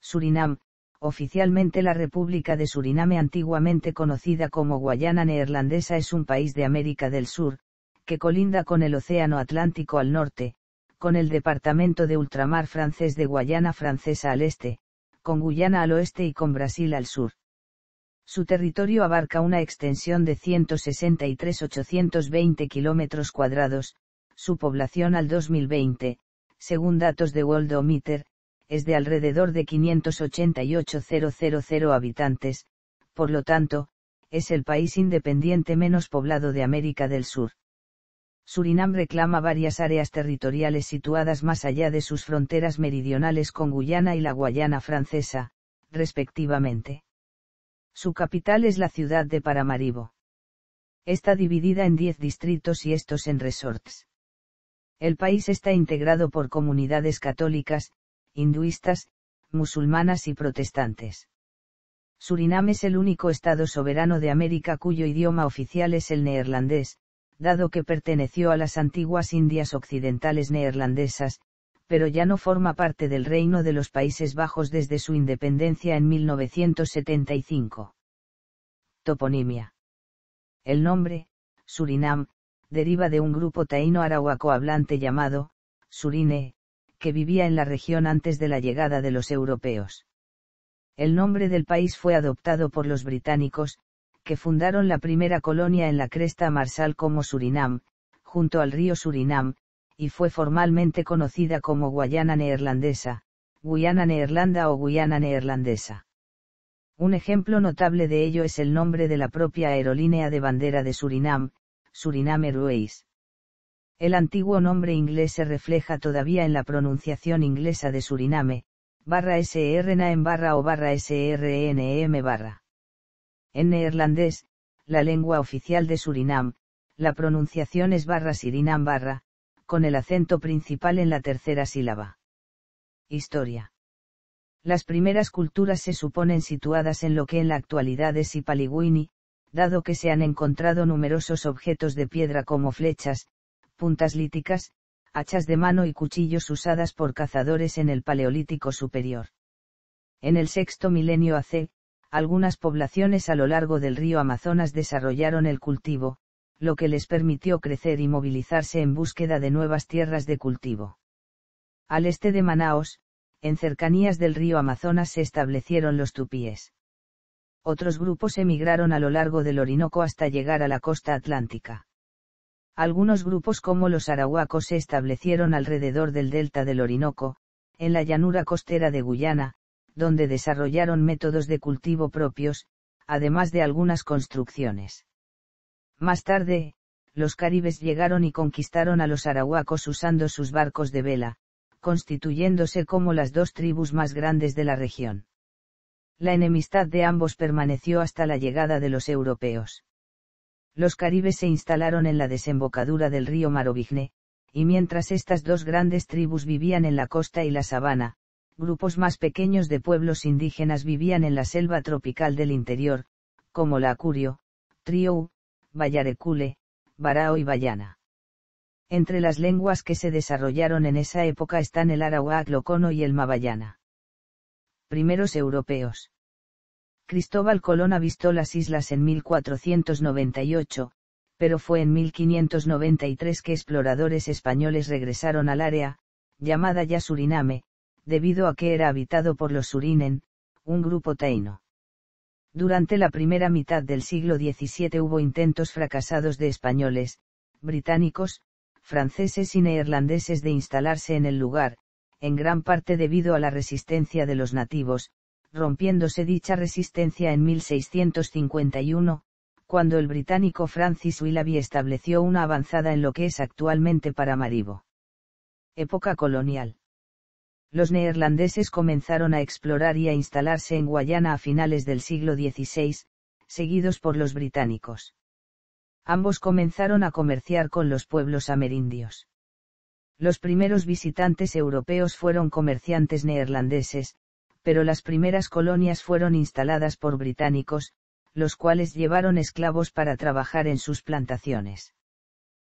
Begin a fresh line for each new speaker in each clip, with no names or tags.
Surinam, oficialmente la República de Suriname antiguamente conocida como Guayana neerlandesa es un país de América del Sur, que colinda con el Océano Atlántico al norte, con el departamento de ultramar francés de Guayana francesa al este, con Guyana al oeste y con Brasil al sur. Su territorio abarca una extensión de 163.820 km cuadrados, su población al 2020, según datos de Worldometer, es de alrededor de 588.000 habitantes, por lo tanto, es el país independiente menos poblado de América del Sur. Surinam reclama varias áreas territoriales situadas más allá de sus fronteras meridionales con Guyana y la Guayana francesa, respectivamente. Su capital es la ciudad de Paramaribo. Está dividida en 10 distritos y estos en resorts. El país está integrado por comunidades católicas, hinduistas, musulmanas y protestantes. Surinam es el único estado soberano de América cuyo idioma oficial es el neerlandés, dado que perteneció a las antiguas Indias occidentales neerlandesas, pero ya no forma parte del Reino de los Países Bajos desde su independencia en 1975. Toponimia. El nombre, Surinam, deriva de un grupo taíno arahuaco hablante llamado, Surine, que vivía en la región antes de la llegada de los europeos. El nombre del país fue adoptado por los británicos, que fundaron la primera colonia en la cresta marsal como Surinam, junto al río Surinam, y fue formalmente conocida como Guayana neerlandesa, Guayana neerlanda o Guayana neerlandesa. Un ejemplo notable de ello es el nombre de la propia aerolínea de bandera de Surinam, Surinam Airways. El antiguo nombre inglés se refleja todavía en la pronunciación inglesa de Suriname, barra en barra o barra srnm barra. En neerlandés, la lengua oficial de Surinam, la pronunciación es barra sirinam barra, con el acento principal en la tercera sílaba. Historia. Las primeras culturas se suponen situadas en lo que en la actualidad es Ipaliguini, dado que se han encontrado numerosos objetos de piedra como flechas, puntas líticas, hachas de mano y cuchillos usadas por cazadores en el Paleolítico superior. En el sexto milenio AC, algunas poblaciones a lo largo del río Amazonas desarrollaron el cultivo, lo que les permitió crecer y movilizarse en búsqueda de nuevas tierras de cultivo. Al este de Manaos, en cercanías del río Amazonas se establecieron los tupíes. Otros grupos emigraron a lo largo del Orinoco hasta llegar a la costa atlántica. Algunos grupos como los arahuacos se establecieron alrededor del delta del Orinoco, en la llanura costera de Guyana, donde desarrollaron métodos de cultivo propios, además de algunas construcciones. Más tarde, los caribes llegaron y conquistaron a los arahuacos usando sus barcos de vela, constituyéndose como las dos tribus más grandes de la región. La enemistad de ambos permaneció hasta la llegada de los europeos los caribes se instalaron en la desembocadura del río Marovigne, y mientras estas dos grandes tribus vivían en la costa y la sabana, grupos más pequeños de pueblos indígenas vivían en la selva tropical del interior, como la Acurio, Triou, Vallarecule, Barao y Bayana. Entre las lenguas que se desarrollaron en esa época están el Arawak locono y el Mabayana. Primeros europeos. Cristóbal Colón avistó las islas en 1498, pero fue en 1593 que exploradores españoles regresaron al área, llamada ya Suriname, debido a que era habitado por los surinen, un grupo taíno. Durante la primera mitad del siglo XVII hubo intentos fracasados de españoles, británicos, franceses y neerlandeses de instalarse en el lugar, en gran parte debido a la resistencia de los nativos, rompiéndose dicha resistencia en 1651, cuando el británico Francis Willoughby estableció una avanzada en lo que es actualmente Paramaribo. Época colonial. Los neerlandeses comenzaron a explorar y a instalarse en Guayana a finales del siglo XVI, seguidos por los británicos. Ambos comenzaron a comerciar con los pueblos amerindios. Los primeros visitantes europeos fueron comerciantes neerlandeses, pero las primeras colonias fueron instaladas por británicos, los cuales llevaron esclavos para trabajar en sus plantaciones.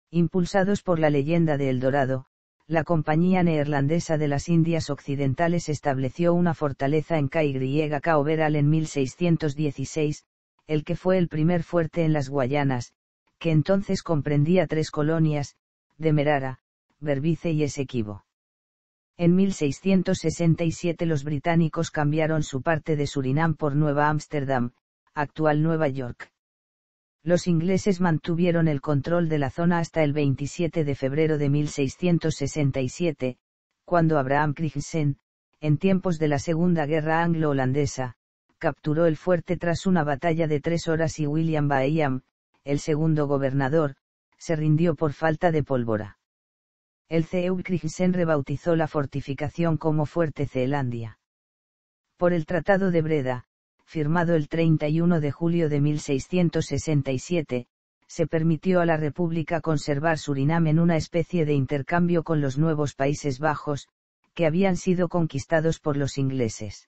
Impulsados por la leyenda de El Dorado, la Compañía Neerlandesa de las Indias Occidentales estableció una fortaleza en Veral en 1616, el que fue el primer fuerte en las Guayanas, que entonces comprendía tres colonias, Demerara, Berbice y Esequibo. En 1667 los británicos cambiaron su parte de Surinam por Nueva Ámsterdam, actual Nueva York. Los ingleses mantuvieron el control de la zona hasta el 27 de febrero de 1667, cuando Abraham Christensen, en tiempos de la Segunda Guerra Anglo-Holandesa, capturó el fuerte tras una batalla de tres horas y William Baeyam, el segundo gobernador, se rindió por falta de pólvora el Ceuc rebautizó la fortificación como Fuerte Zeelandia. Por el Tratado de Breda, firmado el 31 de julio de 1667, se permitió a la República conservar Surinam en una especie de intercambio con los nuevos Países Bajos, que habían sido conquistados por los ingleses.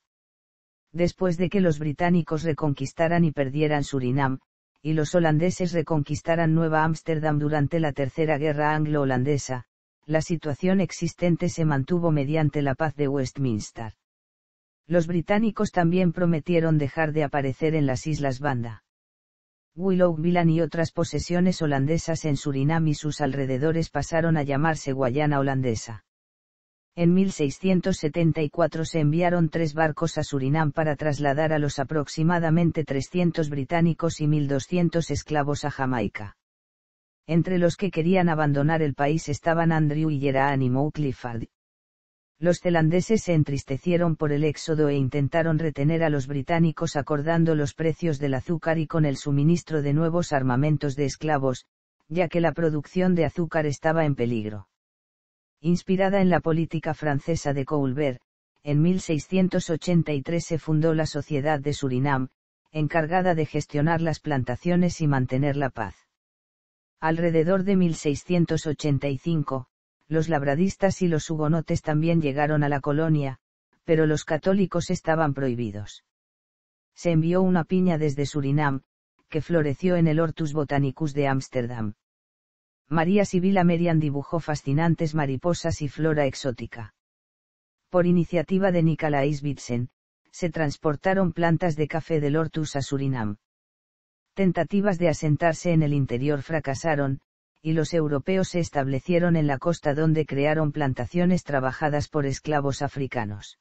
Después de que los británicos reconquistaran y perdieran Surinam, y los holandeses reconquistaran Nueva Ámsterdam durante la Tercera Guerra Anglo-Holandesa, la situación existente se mantuvo mediante la paz de Westminster. Los británicos también prometieron dejar de aparecer en las Islas Banda. Willow y otras posesiones holandesas en Surinam y sus alrededores pasaron a llamarse Guayana holandesa. En 1674 se enviaron tres barcos a Surinam para trasladar a los aproximadamente 300 británicos y 1.200 esclavos a Jamaica. Entre los que querían abandonar el país estaban Andrew y Gerard Clifford. Los zelandeses se entristecieron por el éxodo e intentaron retener a los británicos acordando los precios del azúcar y con el suministro de nuevos armamentos de esclavos, ya que la producción de azúcar estaba en peligro. Inspirada en la política francesa de Colbert, en 1683 se fundó la Sociedad de Surinam, encargada de gestionar las plantaciones y mantener la paz. Alrededor de 1685, los labradistas y los hugonotes también llegaron a la colonia, pero los católicos estaban prohibidos. Se envió una piña desde Surinam, que floreció en el Hortus Botanicus de Ámsterdam. María Sibila Merian dibujó fascinantes mariposas y flora exótica. Por iniciativa de Nicolaes Bitsen, se transportaron plantas de café del Hortus a Surinam tentativas de asentarse en el interior fracasaron, y los europeos se establecieron en la costa donde crearon plantaciones trabajadas por esclavos africanos.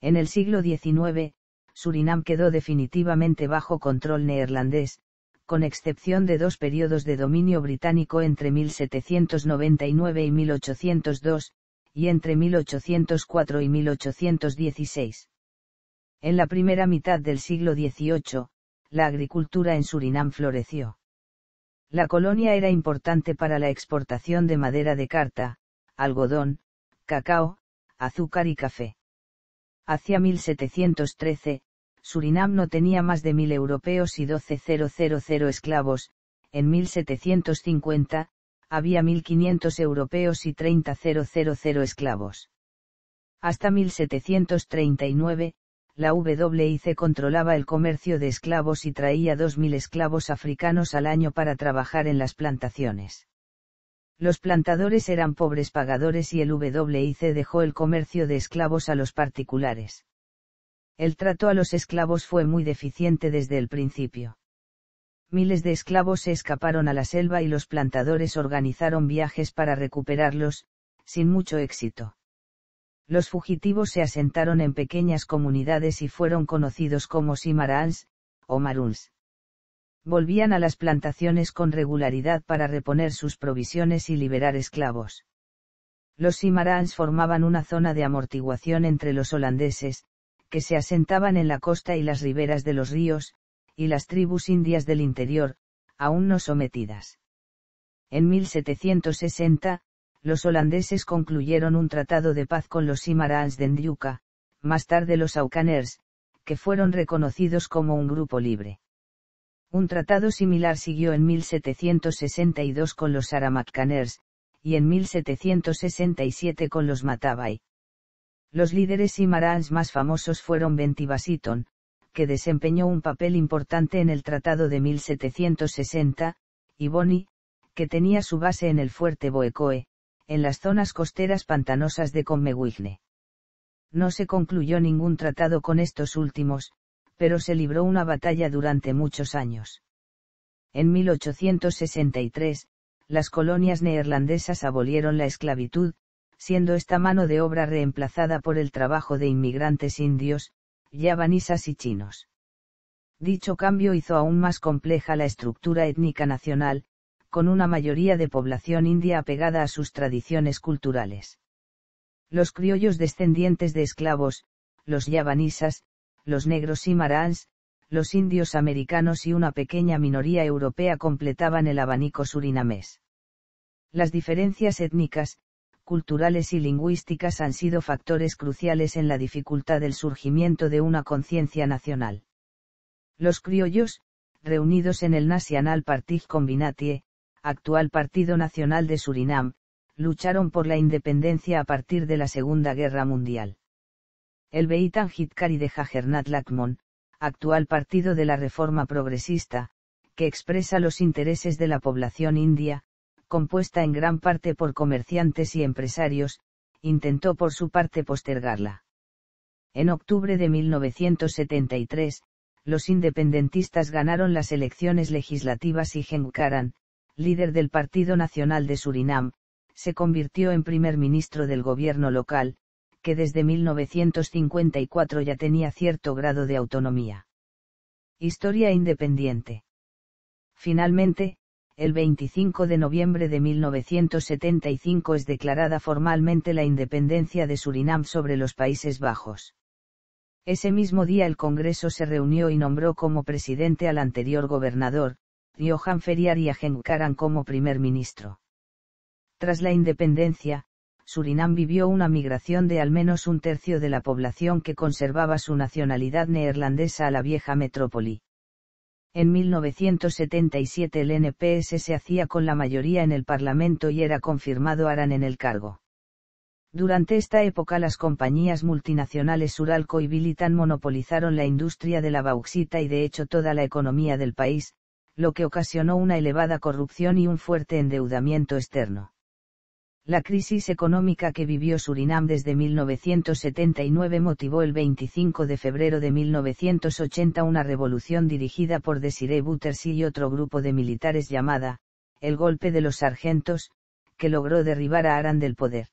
En el siglo XIX, Surinam quedó definitivamente bajo control neerlandés, con excepción de dos periodos de dominio británico entre 1799 y 1802, y entre 1804 y 1816. En la primera mitad del siglo XVIII, la agricultura en Surinam floreció. La colonia era importante para la exportación de madera de carta, algodón, cacao, azúcar y café. Hacia 1713, Surinam no tenía más de 1.000 europeos y 12.000 esclavos, en 1750, había 1.500 europeos y 30.000 esclavos. Hasta 1739, la WIC controlaba el comercio de esclavos y traía 2.000 esclavos africanos al año para trabajar en las plantaciones. Los plantadores eran pobres pagadores y el WIC dejó el comercio de esclavos a los particulares. El trato a los esclavos fue muy deficiente desde el principio. Miles de esclavos se escaparon a la selva y los plantadores organizaron viajes para recuperarlos, sin mucho éxito los fugitivos se asentaron en pequeñas comunidades y fueron conocidos como Simarans, o Maruns. Volvían a las plantaciones con regularidad para reponer sus provisiones y liberar esclavos. Los Simarans formaban una zona de amortiguación entre los holandeses, que se asentaban en la costa y las riberas de los ríos, y las tribus indias del interior, aún no sometidas. En 1760, los holandeses concluyeron un tratado de paz con los Simaraans de Ndriuka, más tarde los Aucaners, que fueron reconocidos como un grupo libre. Un tratado similar siguió en 1762 con los aramakaners y en 1767 con los Matabai. Los líderes Simaraans más famosos fueron Bentibasiton, que desempeñó un papel importante en el Tratado de 1760, y Boni, que tenía su base en el fuerte Boecoe, en las zonas costeras pantanosas de Conmewigne. No se concluyó ningún tratado con estos últimos, pero se libró una batalla durante muchos años. En 1863, las colonias neerlandesas abolieron la esclavitud, siendo esta mano de obra reemplazada por el trabajo de inmigrantes indios, yabanisas y chinos. Dicho cambio hizo aún más compleja la estructura étnica nacional, con una mayoría de población india apegada a sus tradiciones culturales. Los criollos descendientes de esclavos, los yabanisas, los negros y marans, los indios americanos y una pequeña minoría europea completaban el abanico surinamés. Las diferencias étnicas, culturales y lingüísticas han sido factores cruciales en la dificultad del surgimiento de una conciencia nacional. Los criollos, reunidos en el National Partij Combinatie, actual Partido Nacional de Surinam, lucharon por la independencia a partir de la Segunda Guerra Mundial. El Beitan Hitkari de Jajernat Lakmon, actual Partido de la Reforma Progresista, que expresa los intereses de la población india, compuesta en gran parte por comerciantes y empresarios, intentó por su parte postergarla. En octubre de 1973, los independentistas ganaron las elecciones legislativas y Genkaran, líder del Partido Nacional de Surinam, se convirtió en primer ministro del gobierno local, que desde 1954 ya tenía cierto grado de autonomía. Historia independiente. Finalmente, el 25 de noviembre de 1975 es declarada formalmente la independencia de Surinam sobre los Países Bajos. Ese mismo día el Congreso se reunió y nombró como presidente al anterior gobernador, Johan Ferriar y Karan como primer ministro. Tras la independencia, Surinam vivió una migración de al menos un tercio de la población que conservaba su nacionalidad neerlandesa a la vieja metrópoli. En 1977 el NPS se hacía con la mayoría en el Parlamento y era confirmado Aran en el cargo. Durante esta época las compañías multinacionales Uralco y Bilitan monopolizaron la industria de la bauxita y de hecho toda la economía del país, lo que ocasionó una elevada corrupción y un fuerte endeudamiento externo. La crisis económica que vivió Surinam desde 1979 motivó el 25 de febrero de 1980 una revolución dirigida por Desiree Buttersy y otro grupo de militares llamada, el golpe de los sargentos, que logró derribar a Aran del poder.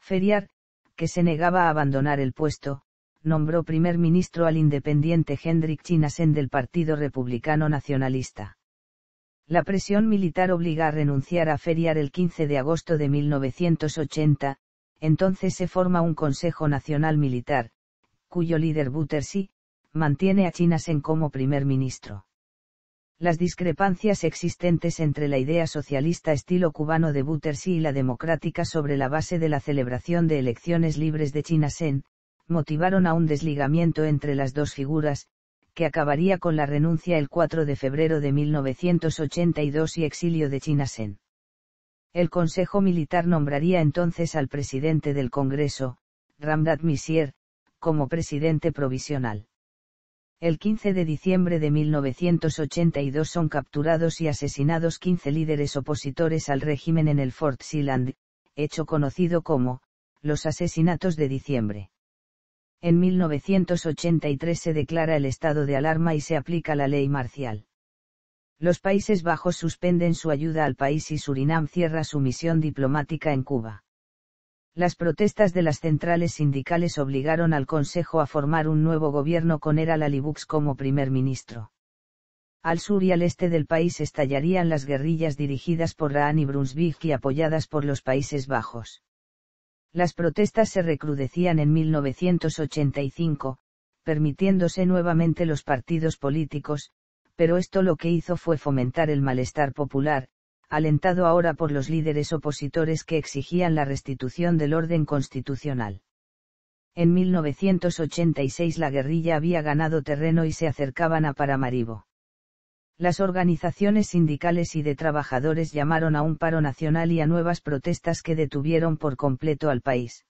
Feriar, que se negaba a abandonar el puesto, nombró primer ministro al independiente Hendrik Chinasen del Partido Republicano Nacionalista. La presión militar obliga a renunciar a Feriar el 15 de agosto de 1980, entonces se forma un Consejo Nacional Militar, cuyo líder Butersi, mantiene a Chinasen como primer ministro. Las discrepancias existentes entre la idea socialista estilo cubano de Butersi y la democrática sobre la base de la celebración de elecciones libres de Chinasen, motivaron a un desligamiento entre las dos figuras, que acabaría con la renuncia el 4 de febrero de 1982 y exilio de Chinasen. El Consejo Militar nombraría entonces al presidente del Congreso, Ramdat Misier, como presidente provisional. El 15 de diciembre de 1982 son capturados y asesinados 15 líderes opositores al régimen en el Fort Sealand, hecho conocido como, los asesinatos de diciembre. En 1983 se declara el estado de alarma y se aplica la ley marcial. Los Países Bajos suspenden su ayuda al país y Surinam cierra su misión diplomática en Cuba. Las protestas de las centrales sindicales obligaron al Consejo a formar un nuevo gobierno con Eral Alibux como primer ministro. Al sur y al este del país estallarían las guerrillas dirigidas por y Brunswick y apoyadas por los Países Bajos. Las protestas se recrudecían en 1985, permitiéndose nuevamente los partidos políticos, pero esto lo que hizo fue fomentar el malestar popular, alentado ahora por los líderes opositores que exigían la restitución del orden constitucional. En 1986 la guerrilla había ganado terreno y se acercaban a Paramaribo las organizaciones sindicales y de trabajadores llamaron a un paro nacional y a nuevas protestas que detuvieron por completo al país.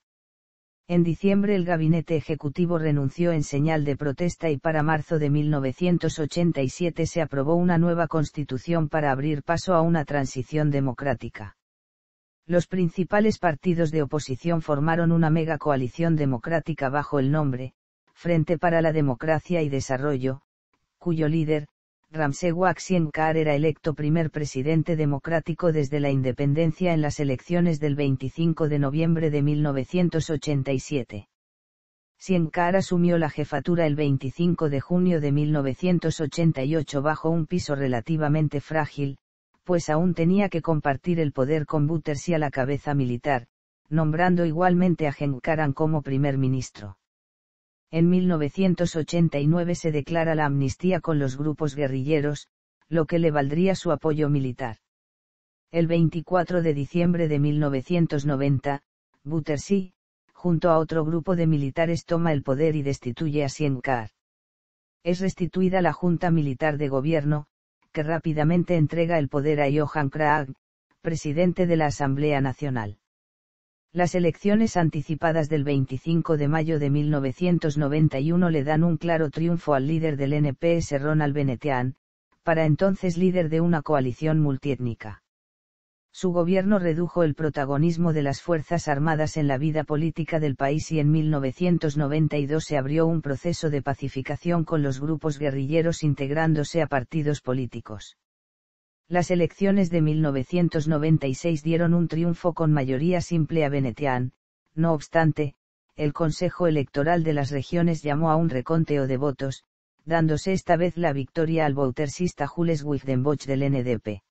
En diciembre el gabinete ejecutivo renunció en señal de protesta y para marzo de 1987 se aprobó una nueva constitución para abrir paso a una transición democrática. Los principales partidos de oposición formaron una mega coalición democrática bajo el nombre, Frente para la Democracia y Desarrollo, cuyo líder, Ramsey Waxiencar era electo primer presidente democrático desde la independencia en las elecciones del 25 de noviembre de 1987. Sienkar asumió la jefatura el 25 de junio de 1988 bajo un piso relativamente frágil, pues aún tenía que compartir el poder con y a la cabeza militar, nombrando igualmente a Genkaran como primer ministro. En 1989 se declara la amnistía con los grupos guerrilleros, lo que le valdría su apoyo militar. El 24 de diciembre de 1990, Butersi, junto a otro grupo de militares toma el poder y destituye a Sienkar. Es restituida la Junta Militar de Gobierno, que rápidamente entrega el poder a Johan Kraag, presidente de la Asamblea Nacional. Las elecciones anticipadas del 25 de mayo de 1991 le dan un claro triunfo al líder del NPS Ronald Benetian, para entonces líder de una coalición multiétnica. Su gobierno redujo el protagonismo de las Fuerzas Armadas en la vida política del país y en 1992 se abrió un proceso de pacificación con los grupos guerrilleros integrándose a partidos políticos las elecciones de 1996 dieron un triunfo con mayoría simple a venetian no obstante, el Consejo Electoral de las Regiones llamó a un reconteo de votos, dándose esta vez la victoria al bautersista Jules Wigdenbosch del NDP.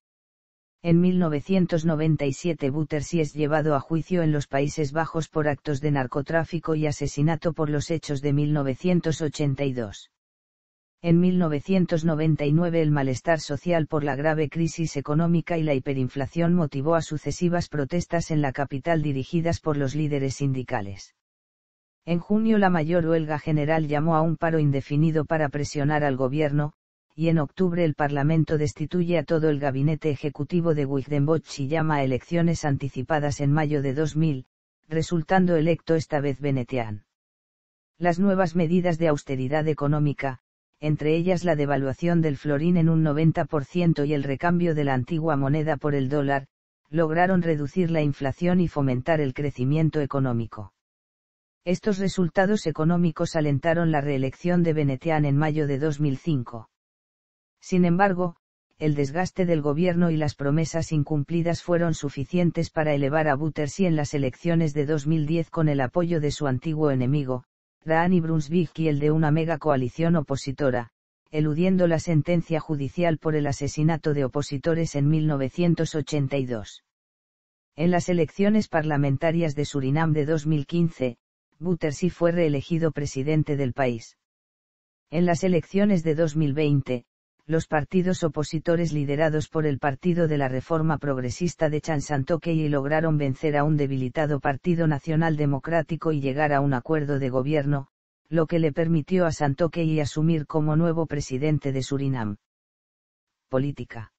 En 1997 Buttersi es llevado a juicio en los Países Bajos por actos de narcotráfico y asesinato por los hechos de 1982. En 1999 el malestar social por la grave crisis económica y la hiperinflación motivó a sucesivas protestas en la capital dirigidas por los líderes sindicales. En junio la mayor huelga general llamó a un paro indefinido para presionar al gobierno, y en octubre el Parlamento destituye a todo el gabinete ejecutivo de Wigdemboch y llama a elecciones anticipadas en mayo de 2000, resultando electo esta vez Venetian. Las nuevas medidas de austeridad económica, entre ellas la devaluación del florín en un 90% y el recambio de la antigua moneda por el dólar, lograron reducir la inflación y fomentar el crecimiento económico. Estos resultados económicos alentaron la reelección de Beneteán en mayo de 2005. Sin embargo, el desgaste del gobierno y las promesas incumplidas fueron suficientes para elevar a Butersi en las elecciones de 2010 con el apoyo de su antiguo enemigo, y Brunswick y el de una mega coalición opositora, eludiendo la sentencia judicial por el asesinato de opositores en 1982. En las elecciones parlamentarias de Surinam de 2015, Butersi fue reelegido presidente del país. En las elecciones de 2020, los partidos opositores liderados por el Partido de la Reforma Progresista de Chansantoque lograron vencer a un debilitado Partido Nacional Democrático y llegar a un acuerdo de gobierno, lo que le permitió a y asumir como nuevo presidente de Surinam. Política.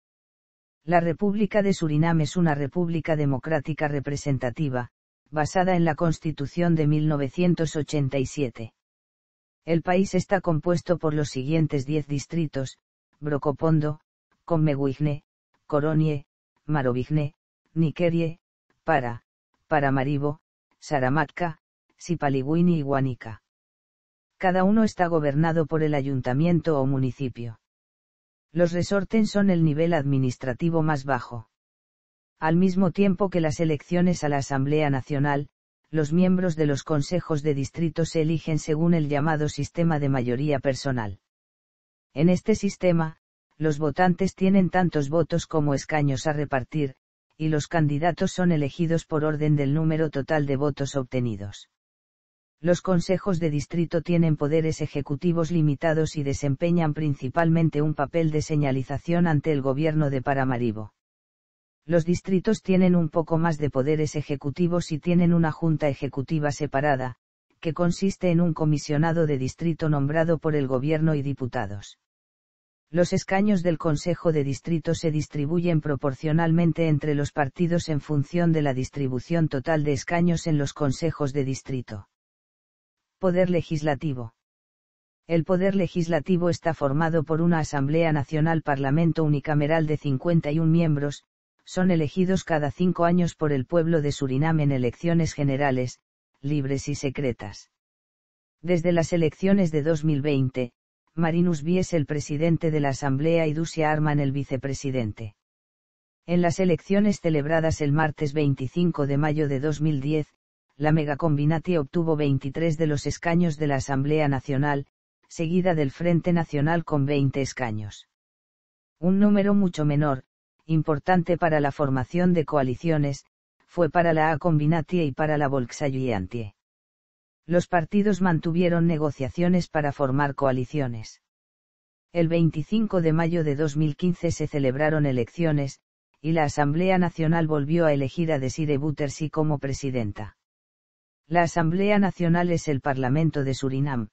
La República de Surinam es una república democrática representativa, basada en la Constitución de 1987. El país está compuesto por los siguientes diez distritos, Brocopondo, Conmeguigne, Coronie, Marovigne, Niquerie, Para, Paramaribo, Saramatka, Sipaliwini y Guanica. Cada uno está gobernado por el ayuntamiento o municipio. Los resorten son el nivel administrativo más bajo. Al mismo tiempo que las elecciones a la Asamblea Nacional, los miembros de los consejos de distrito se eligen según el llamado sistema de mayoría personal. En este sistema, los votantes tienen tantos votos como escaños a repartir, y los candidatos son elegidos por orden del número total de votos obtenidos. Los consejos de distrito tienen poderes ejecutivos limitados y desempeñan principalmente un papel de señalización ante el gobierno de Paramaribo. Los distritos tienen un poco más de poderes ejecutivos y tienen una junta ejecutiva separada, que consiste en un comisionado de distrito nombrado por el gobierno y diputados. Los escaños del Consejo de Distrito se distribuyen proporcionalmente entre los partidos en función de la distribución total de escaños en los consejos de distrito. Poder legislativo. El poder legislativo está formado por una Asamblea Nacional Parlamento unicameral de 51 miembros, son elegidos cada cinco años por el pueblo de Surinam en elecciones generales, libres y secretas. Desde las elecciones de 2020, Marinus Bies el presidente de la Asamblea y Dusia Arman el vicepresidente. En las elecciones celebradas el martes 25 de mayo de 2010, la megacombinati obtuvo 23 de los escaños de la Asamblea Nacional, seguida del Frente Nacional con 20 escaños. Un número mucho menor, importante para la formación de coaliciones, fue para la A Combinatie y para la Volksalliantie. Los partidos mantuvieron negociaciones para formar coaliciones. El 25 de mayo de 2015 se celebraron elecciones, y la Asamblea Nacional volvió a elegir a Desiree Buttersy como presidenta. La Asamblea Nacional es el Parlamento de Surinam.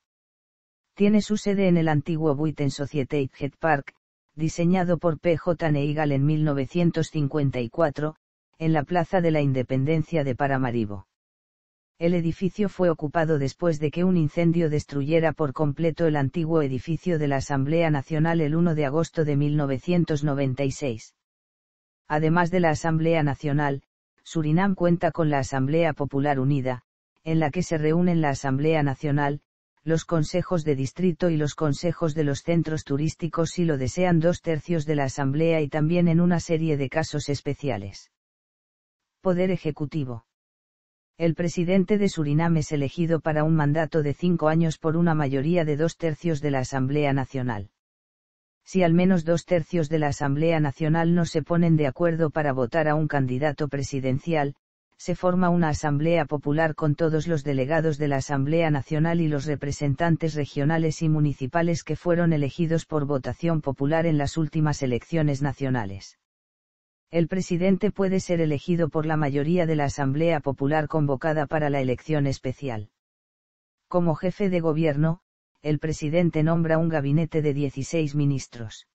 Tiene su sede en el antiguo Buiten Society Head Park, diseñado por PJ J. Neigal en 1954, en la Plaza de la Independencia de Paramaribo. El edificio fue ocupado después de que un incendio destruyera por completo el antiguo edificio de la Asamblea Nacional el 1 de agosto de 1996. Además de la Asamblea Nacional, Surinam cuenta con la Asamblea Popular Unida, en la que se reúnen la Asamblea Nacional, los consejos de distrito y los consejos de los centros turísticos si lo desean dos tercios de la Asamblea y también en una serie de casos especiales. Poder Ejecutivo. El presidente de Surinam es elegido para un mandato de cinco años por una mayoría de dos tercios de la Asamblea Nacional. Si al menos dos tercios de la Asamblea Nacional no se ponen de acuerdo para votar a un candidato presidencial, se forma una Asamblea Popular con todos los delegados de la Asamblea Nacional y los representantes regionales y municipales que fueron elegidos por votación popular en las últimas elecciones nacionales el presidente puede ser elegido por la mayoría de la Asamblea Popular convocada para la elección especial. Como jefe de gobierno, el presidente nombra un gabinete de 16 ministros.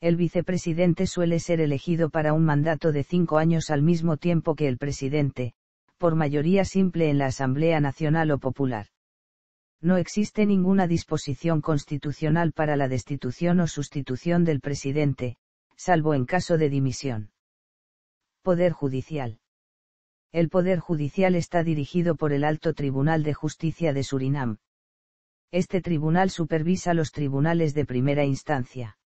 El vicepresidente suele ser elegido para un mandato de cinco años al mismo tiempo que el presidente, por mayoría simple en la Asamblea Nacional o Popular. No existe ninguna disposición constitucional para la destitución o sustitución del presidente, salvo en caso de dimisión. Poder Judicial. El Poder Judicial está dirigido por el Alto Tribunal de Justicia de Surinam. Este tribunal supervisa los tribunales de primera instancia.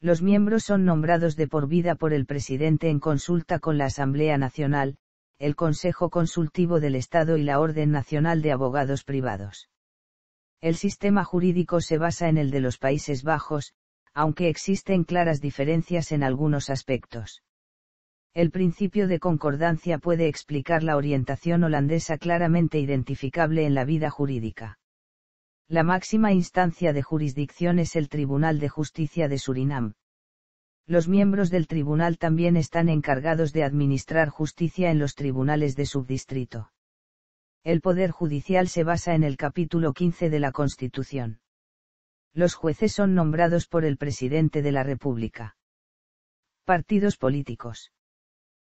Los miembros son nombrados de por vida por el presidente en consulta con la Asamblea Nacional, el Consejo Consultivo del Estado y la Orden Nacional de Abogados Privados. El sistema jurídico se basa en el de los Países Bajos, aunque existen claras diferencias en algunos aspectos. El principio de concordancia puede explicar la orientación holandesa claramente identificable en la vida jurídica. La máxima instancia de jurisdicción es el Tribunal de Justicia de Surinam. Los miembros del tribunal también están encargados de administrar justicia en los tribunales de subdistrito. El poder judicial se basa en el capítulo 15 de la Constitución los jueces son nombrados por el presidente de la República. Partidos políticos.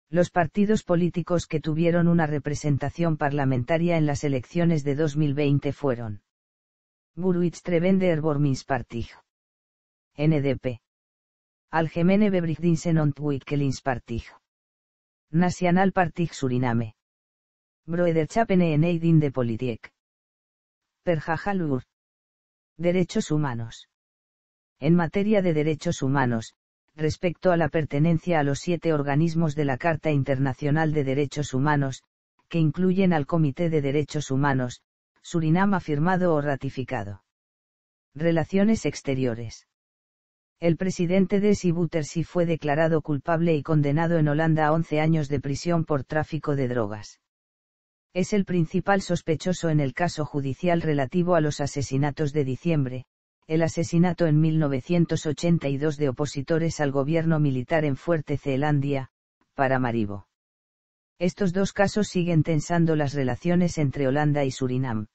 Los partidos políticos que tuvieron una representación parlamentaria en las elecciones de 2020 fueron Buruitz Trebender Borminspartij, NDP. Algemene Bebrigdinsen und Nacional Partij Suriname. en Eneidin de Politiek. Derechos humanos. En materia de derechos humanos, respecto a la pertenencia a los siete organismos de la Carta Internacional de Derechos Humanos, que incluyen al Comité de Derechos Humanos, Surinam ha firmado o ratificado. Relaciones exteriores. El presidente de Sibutersi fue declarado culpable y condenado en Holanda a 11 años de prisión por tráfico de drogas es el principal sospechoso en el caso judicial relativo a los asesinatos de diciembre, el asesinato en 1982 de opositores al gobierno militar en Fuerte Zeelandia, Maribo. Estos dos casos siguen tensando las relaciones entre Holanda y Surinam.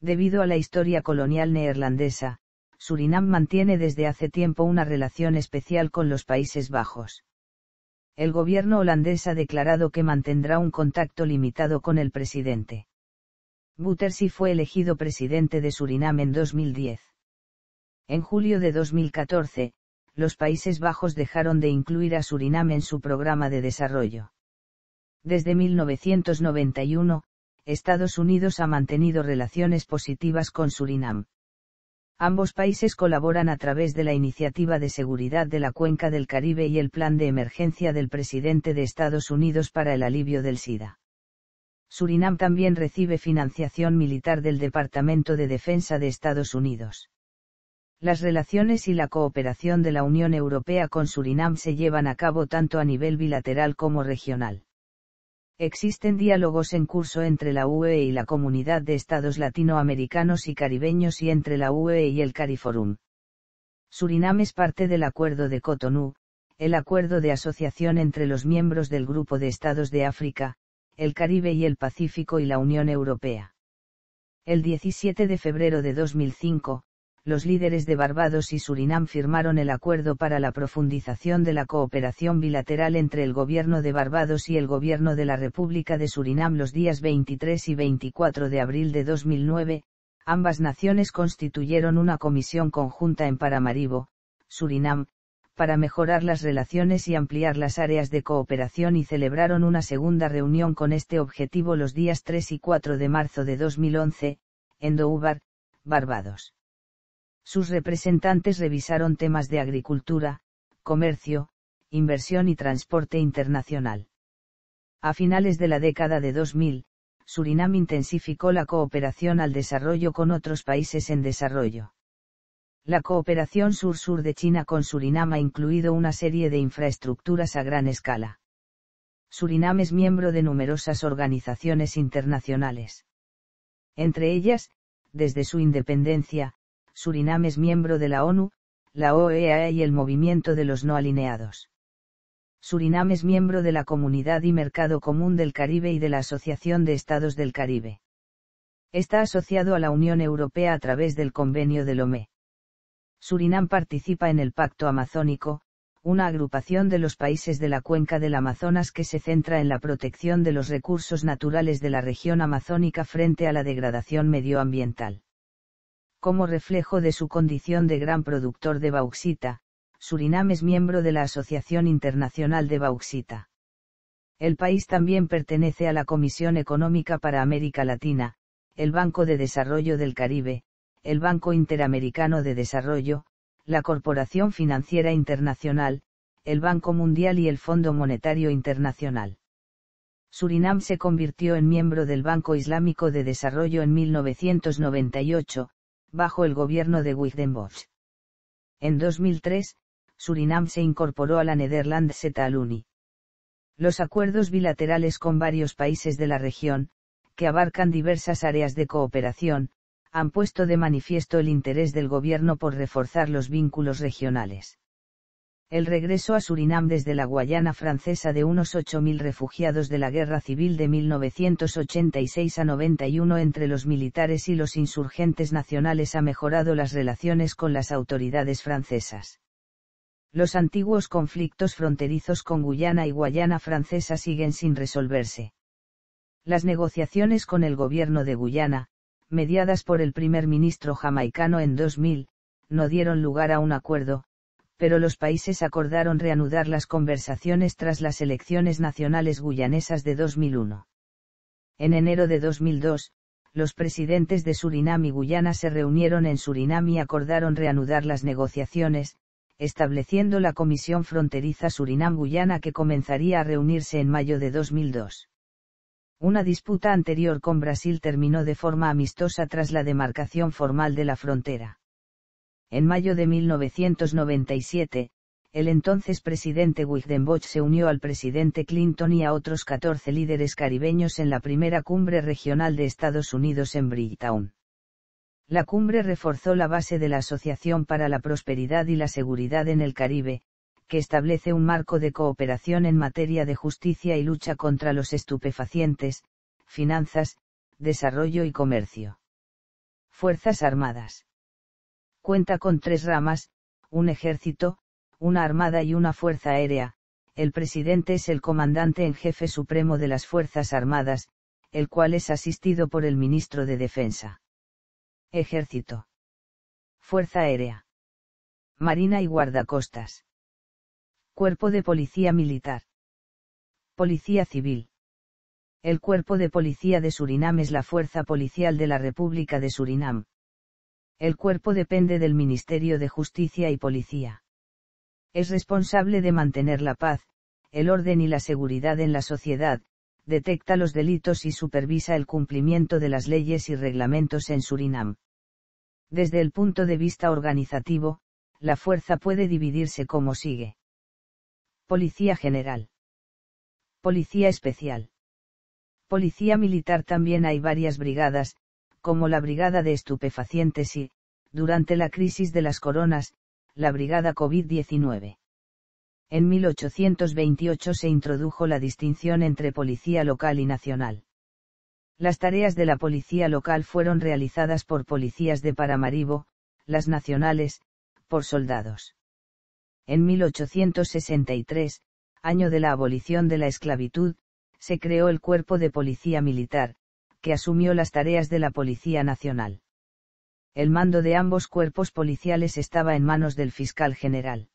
Debido a la historia colonial neerlandesa, Surinam mantiene desde hace tiempo una relación especial con los Países Bajos el gobierno holandés ha declarado que mantendrá un contacto limitado con el presidente. Buttersi fue elegido presidente de Surinam en 2010. En julio de 2014, los Países Bajos dejaron de incluir a Surinam en su programa de desarrollo. Desde 1991, Estados Unidos ha mantenido relaciones positivas con Surinam. Ambos países colaboran a través de la Iniciativa de Seguridad de la Cuenca del Caribe y el Plan de Emergencia del presidente de Estados Unidos para el alivio del SIDA. Surinam también recibe financiación militar del Departamento de Defensa de Estados Unidos. Las relaciones y la cooperación de la Unión Europea con Surinam se llevan a cabo tanto a nivel bilateral como regional. Existen diálogos en curso entre la UE y la comunidad de estados latinoamericanos y caribeños y entre la UE y el CARIFORUM. Surinam es parte del Acuerdo de Cotonou, el acuerdo de asociación entre los miembros del Grupo de Estados de África, el Caribe y el Pacífico y la Unión Europea. El 17 de febrero de 2005, los líderes de Barbados y Surinam firmaron el acuerdo para la profundización de la cooperación bilateral entre el Gobierno de Barbados y el Gobierno de la República de Surinam los días 23 y 24 de abril de 2009. Ambas naciones constituyeron una comisión conjunta en Paramaribo, Surinam, para mejorar las relaciones y ampliar las áreas de cooperación y celebraron una segunda reunión con este objetivo los días 3 y 4 de marzo de 2011, en Doubar, Barbados. Sus representantes revisaron temas de agricultura, comercio, inversión y transporte internacional. A finales de la década de 2000, Surinam intensificó la cooperación al desarrollo con otros países en desarrollo. La cooperación sur-sur de China con Surinam ha incluido una serie de infraestructuras a gran escala. Surinam es miembro de numerosas organizaciones internacionales. Entre ellas, desde su independencia, Surinam es miembro de la ONU, la OEA y el Movimiento de los No Alineados. Surinam es miembro de la Comunidad y Mercado Común del Caribe y de la Asociación de Estados del Caribe. Está asociado a la Unión Europea a través del Convenio de Lomé. E. Surinam participa en el Pacto Amazónico, una agrupación de los países de la cuenca del Amazonas que se centra en la protección de los recursos naturales de la región amazónica frente a la degradación medioambiental. Como reflejo de su condición de gran productor de bauxita, Surinam es miembro de la Asociación Internacional de Bauxita. El país también pertenece a la Comisión Económica para América Latina, el Banco de Desarrollo del Caribe, el Banco Interamericano de Desarrollo, la Corporación Financiera Internacional, el Banco Mundial y el Fondo Monetario Internacional. Surinam se convirtió en miembro del Banco Islámico de Desarrollo en 1998, bajo el gobierno de Wijdenbosch. En 2003, Surinam se incorporó a la Nederlandse Taluni. Los acuerdos bilaterales con varios países de la región, que abarcan diversas áreas de cooperación, han puesto de manifiesto el interés del gobierno por reforzar los vínculos regionales el regreso a Surinam desde la Guayana francesa de unos 8.000 refugiados de la Guerra Civil de 1986 a 91 entre los militares y los insurgentes nacionales ha mejorado las relaciones con las autoridades francesas. Los antiguos conflictos fronterizos con Guyana y Guayana francesa siguen sin resolverse. Las negociaciones con el gobierno de Guyana, mediadas por el primer ministro jamaicano en 2000, no dieron lugar a un acuerdo, pero los países acordaron reanudar las conversaciones tras las elecciones nacionales guyanesas de 2001. En enero de 2002, los presidentes de Surinam y Guyana se reunieron en Surinam y acordaron reanudar las negociaciones, estableciendo la Comisión Fronteriza Surinam-Guyana que comenzaría a reunirse en mayo de 2002. Una disputa anterior con Brasil terminó de forma amistosa tras la demarcación formal de la frontera. En mayo de 1997, el entonces presidente Wigdenbotch se unió al presidente Clinton y a otros 14 líderes caribeños en la primera cumbre regional de Estados Unidos en Bridgetown. La cumbre reforzó la base de la Asociación para la Prosperidad y la Seguridad en el Caribe, que establece un marco de cooperación en materia de justicia y lucha contra los estupefacientes, finanzas, desarrollo y comercio. Fuerzas Armadas Cuenta con tres ramas, un ejército, una armada y una fuerza aérea. El presidente es el comandante en jefe supremo de las Fuerzas Armadas, el cual es asistido por el ministro de Defensa. Ejército. Fuerza Aérea. Marina y Guardacostas. Cuerpo de Policía Militar. Policía Civil. El Cuerpo de Policía de Surinam es la Fuerza Policial de la República de Surinam. El cuerpo depende del Ministerio de Justicia y Policía. Es responsable de mantener la paz, el orden y la seguridad en la sociedad, detecta los delitos y supervisa el cumplimiento de las leyes y reglamentos en Surinam. Desde el punto de vista organizativo, la fuerza puede dividirse como sigue. Policía General. Policía Especial. Policía Militar también hay varias brigadas, como la Brigada de Estupefacientes y, durante la crisis de las coronas, la Brigada COVID-19. En 1828 se introdujo la distinción entre policía local y nacional. Las tareas de la policía local fueron realizadas por policías de paramaribo, las nacionales, por soldados. En 1863, año de la abolición de la esclavitud, se creó el Cuerpo de Policía Militar, que asumió las tareas de la Policía Nacional. El mando de ambos cuerpos policiales estaba en manos del fiscal general.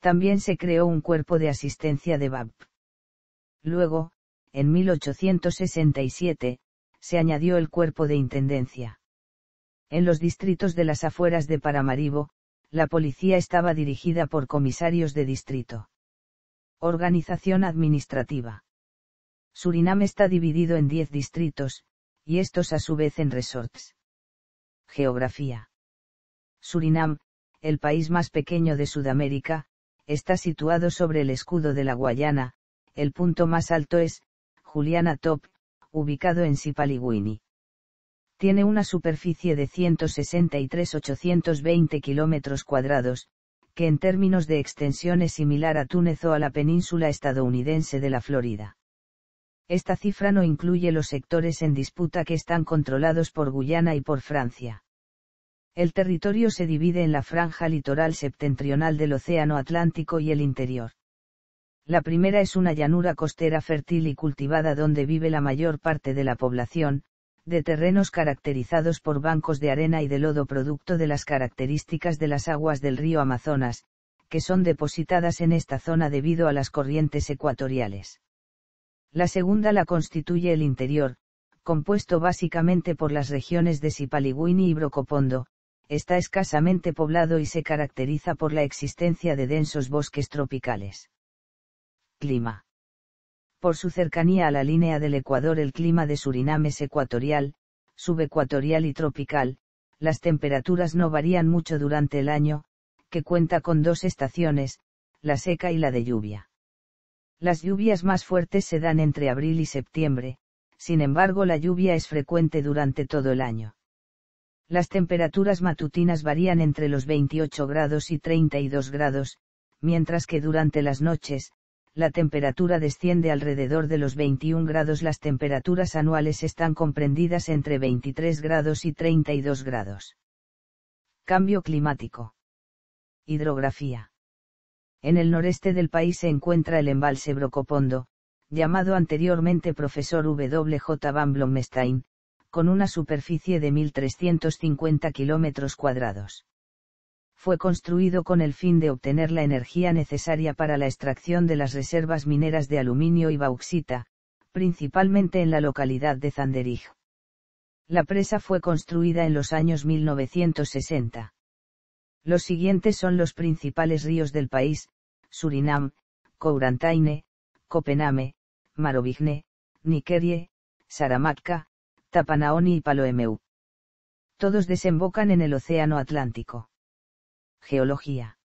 También se creó un cuerpo de asistencia de BAP. Luego, en 1867, se añadió el cuerpo de Intendencia. En los distritos de las afueras de Paramaribo, la policía estaba dirigida por comisarios de distrito. Organización administrativa. Surinam está dividido en 10 distritos, y estos a su vez en resorts. Geografía. Surinam, el país más pequeño de Sudamérica, está situado sobre el escudo de la Guayana, el punto más alto es, Juliana Top, ubicado en Sipaliwini. Tiene una superficie de 163.820 kilómetros cuadrados, que en términos de extensión es similar a Túnez o a la península estadounidense de la Florida. Esta cifra no incluye los sectores en disputa que están controlados por Guyana y por Francia. El territorio se divide en la franja litoral septentrional del Océano Atlántico y el interior. La primera es una llanura costera fértil y cultivada donde vive la mayor parte de la población, de terrenos caracterizados por bancos de arena y de lodo producto de las características de las aguas del río Amazonas, que son depositadas en esta zona debido a las corrientes ecuatoriales. La segunda la constituye el interior, compuesto básicamente por las regiones de Sipaliwini y Brocopondo, está escasamente poblado y se caracteriza por la existencia de densos bosques tropicales. Clima. Por su cercanía a la línea del Ecuador el clima de Surinam es ecuatorial, subecuatorial y tropical, las temperaturas no varían mucho durante el año, que cuenta con dos estaciones, la seca y la de lluvia. Las lluvias más fuertes se dan entre abril y septiembre, sin embargo la lluvia es frecuente durante todo el año. Las temperaturas matutinas varían entre los 28 grados y 32 grados, mientras que durante las noches, la temperatura desciende alrededor de los 21 grados. Las temperaturas anuales están comprendidas entre 23 grados y 32 grados. Cambio climático. Hidrografía. En el noreste del país se encuentra el embalse Brocopondo, llamado anteriormente Profesor W. J. Van Blomstein, con una superficie de 1.350 kilómetros cuadrados. Fue construido con el fin de obtener la energía necesaria para la extracción de las reservas mineras de aluminio y bauxita, principalmente en la localidad de Zanderij. La presa fue construida en los años 1960. Los siguientes son los principales ríos del país, Surinam, Courantaine, Copename, Marovigne, Nikerie, Saramatka, Tapanaoni y Paloemeu. Todos desembocan en el Océano Atlántico. Geología.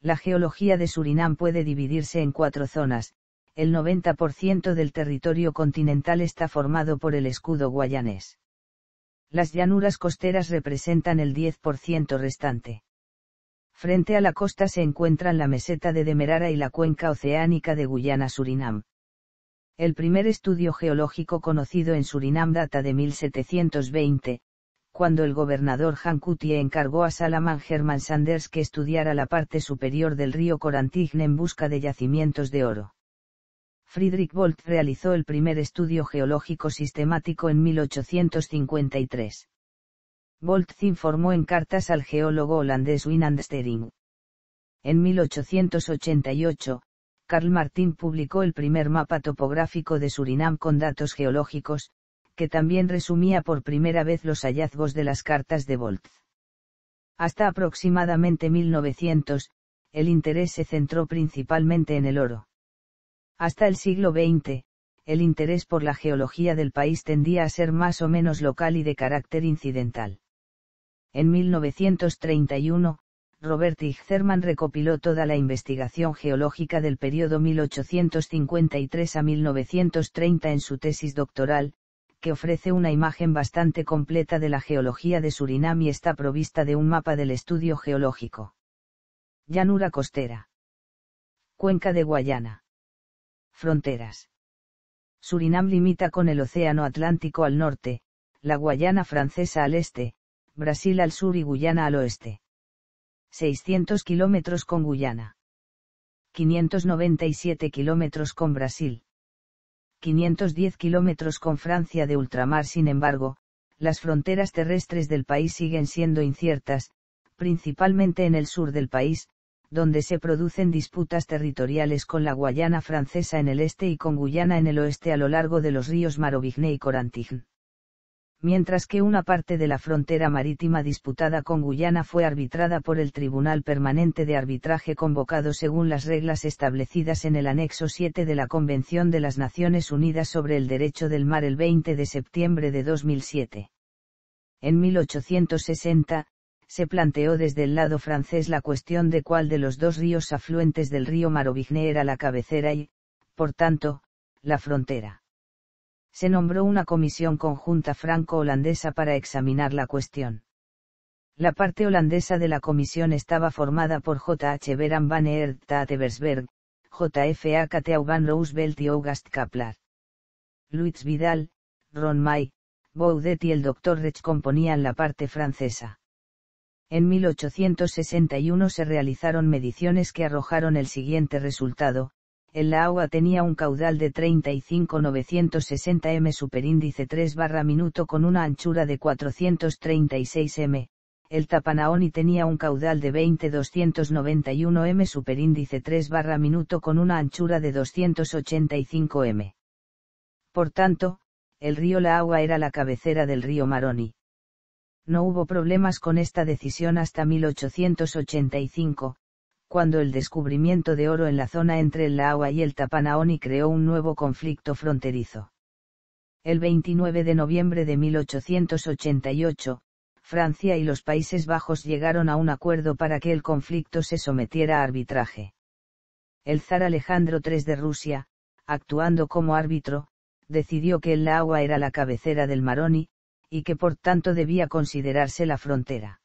La geología de Surinam puede dividirse en cuatro zonas, el 90% del territorio continental está formado por el escudo guayanés las llanuras costeras representan el 10% restante. Frente a la costa se encuentran la meseta de Demerara y la cuenca oceánica de Guyana-Surinam. El primer estudio geológico conocido en Surinam data de 1720, cuando el gobernador Jan encargó a Salaman Herman Sanders que estudiara la parte superior del río Corantigne en busca de yacimientos de oro. Friedrich Bolt realizó el primer estudio geológico sistemático en 1853. Bolt informó en cartas al geólogo holandés Winand Stering. En 1888, Karl Martin publicó el primer mapa topográfico de Surinam con datos geológicos, que también resumía por primera vez los hallazgos de las cartas de Bolt. Hasta aproximadamente 1900, el interés se centró principalmente en el oro. Hasta el siglo XX, el interés por la geología del país tendía a ser más o menos local y de carácter incidental. En 1931, Robert Ichzerman recopiló toda la investigación geológica del periodo 1853 a 1930 en su tesis doctoral, que ofrece una imagen bastante completa de la geología de Surinam y está provista de un mapa del estudio geológico. Llanura costera. Cuenca de Guayana. Fronteras. Surinam limita con el Océano Atlántico al norte, la Guayana francesa al este, Brasil al sur y Guyana al oeste. 600 kilómetros con Guyana. 597 kilómetros con Brasil. 510 kilómetros con Francia de ultramar. Sin embargo, las fronteras terrestres del país siguen siendo inciertas, principalmente en el sur del país, donde se producen disputas territoriales con la Guayana francesa en el este y con Guyana en el oeste a lo largo de los ríos Marovigne y Corantijn. Mientras que una parte de la frontera marítima disputada con Guyana fue arbitrada por el Tribunal Permanente de Arbitraje convocado según las reglas establecidas en el anexo 7 de la Convención de las Naciones Unidas sobre el Derecho del Mar el 20 de septiembre de 2007. En 1860, se planteó desde el lado francés la cuestión de cuál de los dos ríos afluentes del río Marovigne era la cabecera y, por tanto, la frontera. Se nombró una comisión conjunta franco-holandesa para examinar la cuestión. La parte holandesa de la comisión estaba formada por J.H. Beran van Eert F. J.F.A. Cateau van Roosevelt y August Kaplar. Luis Vidal, Ron May, Boudet y el Dr. Rech componían la parte francesa en 1861 se realizaron mediciones que arrojaron el siguiente resultado, el agua tenía un caudal de 35,960 m superíndice 3 barra minuto con una anchura de 436 m, el Tapanaoni tenía un caudal de 20,291 m superíndice 3 barra minuto con una anchura de 285 m. Por tanto, el río La Agua era la cabecera del río Maroni no hubo problemas con esta decisión hasta 1885, cuando el descubrimiento de oro en la zona entre el Laoa y el Tapanaoni creó un nuevo conflicto fronterizo. El 29 de noviembre de 1888, Francia y los Países Bajos llegaron a un acuerdo para que el conflicto se sometiera a arbitraje. El zar Alejandro III de Rusia, actuando como árbitro, decidió que el Laoa era la cabecera del Maroni, y que por tanto debía considerarse la frontera.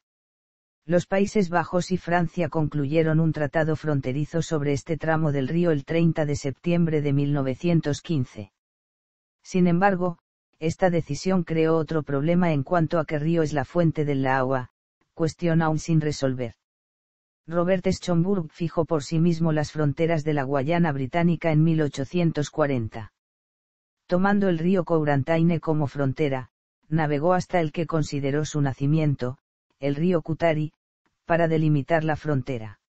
Los Países Bajos y Francia concluyeron un tratado fronterizo sobre este tramo del río el 30 de septiembre de 1915. Sin embargo, esta decisión creó otro problema en cuanto a qué río es la fuente del agua, cuestión aún sin resolver. Robert Schomburg fijó por sí mismo las fronteras de la Guayana británica en 1840. Tomando el río Courantaine como frontera, navegó hasta el que consideró su nacimiento, el río Kutari, para delimitar la frontera.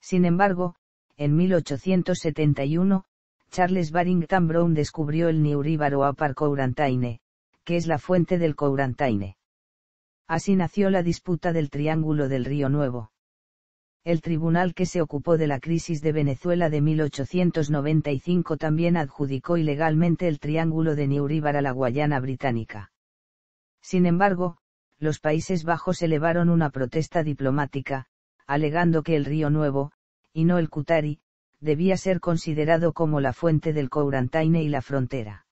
Sin embargo, en 1871, Charles Barrington Brown descubrió el o Apar Courantaine, que es la fuente del Courantaine. Así nació la disputa del Triángulo del Río Nuevo. El tribunal que se ocupó de la crisis de Venezuela de 1895 también adjudicó ilegalmente el Triángulo de Niuríbar a la Guayana Británica. Sin embargo, los Países Bajos elevaron una protesta diplomática, alegando que el río Nuevo, y no el Cutari, debía ser considerado como la fuente del Courantaine y la frontera.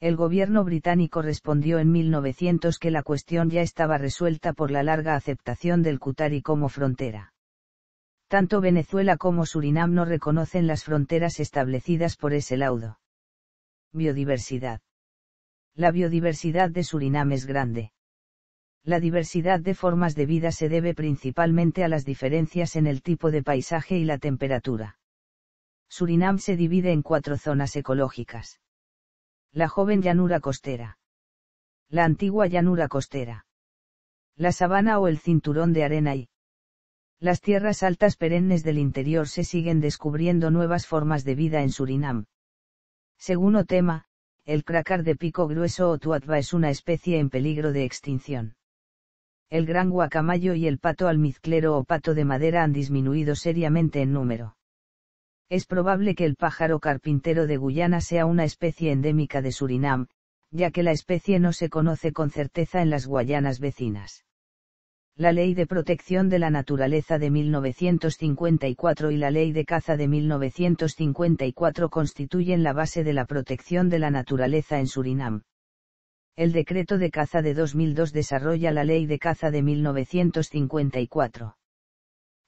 El gobierno británico respondió en 1900 que la cuestión ya estaba resuelta por la larga aceptación del Cutari como frontera. Tanto Venezuela como Surinam no reconocen las fronteras establecidas por ese laudo. Biodiversidad la biodiversidad de Surinam es grande. La diversidad de formas de vida se debe principalmente a las diferencias en el tipo de paisaje y la temperatura. Surinam se divide en cuatro zonas ecológicas. La joven llanura costera. La antigua llanura costera. La sabana o el cinturón de arena y las tierras altas perennes del interior se siguen descubriendo nuevas formas de vida en Surinam. Segundo tema, el cracar de pico grueso o tuatva es una especie en peligro de extinción. El gran guacamayo y el pato almizclero o pato de madera han disminuido seriamente en número. Es probable que el pájaro carpintero de Guyana sea una especie endémica de Surinam, ya que la especie no se conoce con certeza en las Guayanas vecinas la Ley de Protección de la Naturaleza de 1954 y la Ley de Caza de 1954 constituyen la base de la protección de la naturaleza en Surinam. El Decreto de Caza de 2002 desarrolla la Ley de Caza de 1954.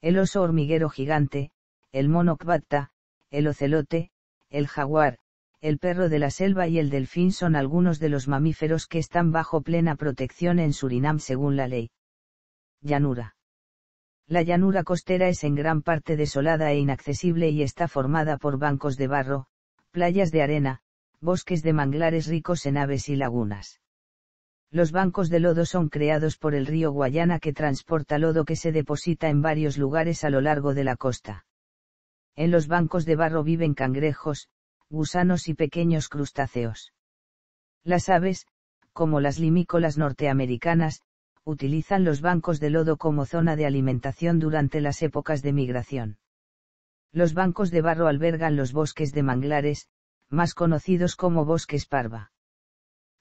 El oso hormiguero gigante, el mono kvatta, el ocelote, el jaguar, el perro de la selva y el delfín son algunos de los mamíferos que están bajo plena protección en Surinam según la ley llanura. La llanura costera es en gran parte desolada e inaccesible y está formada por bancos de barro, playas de arena, bosques de manglares ricos en aves y lagunas. Los bancos de lodo son creados por el río Guayana que transporta lodo que se deposita en varios lugares a lo largo de la costa. En los bancos de barro viven cangrejos, gusanos y pequeños crustáceos. Las aves, como las limícolas norteamericanas, utilizan los bancos de lodo como zona de alimentación durante las épocas de migración. Los bancos de barro albergan los bosques de manglares, más conocidos como bosques parva.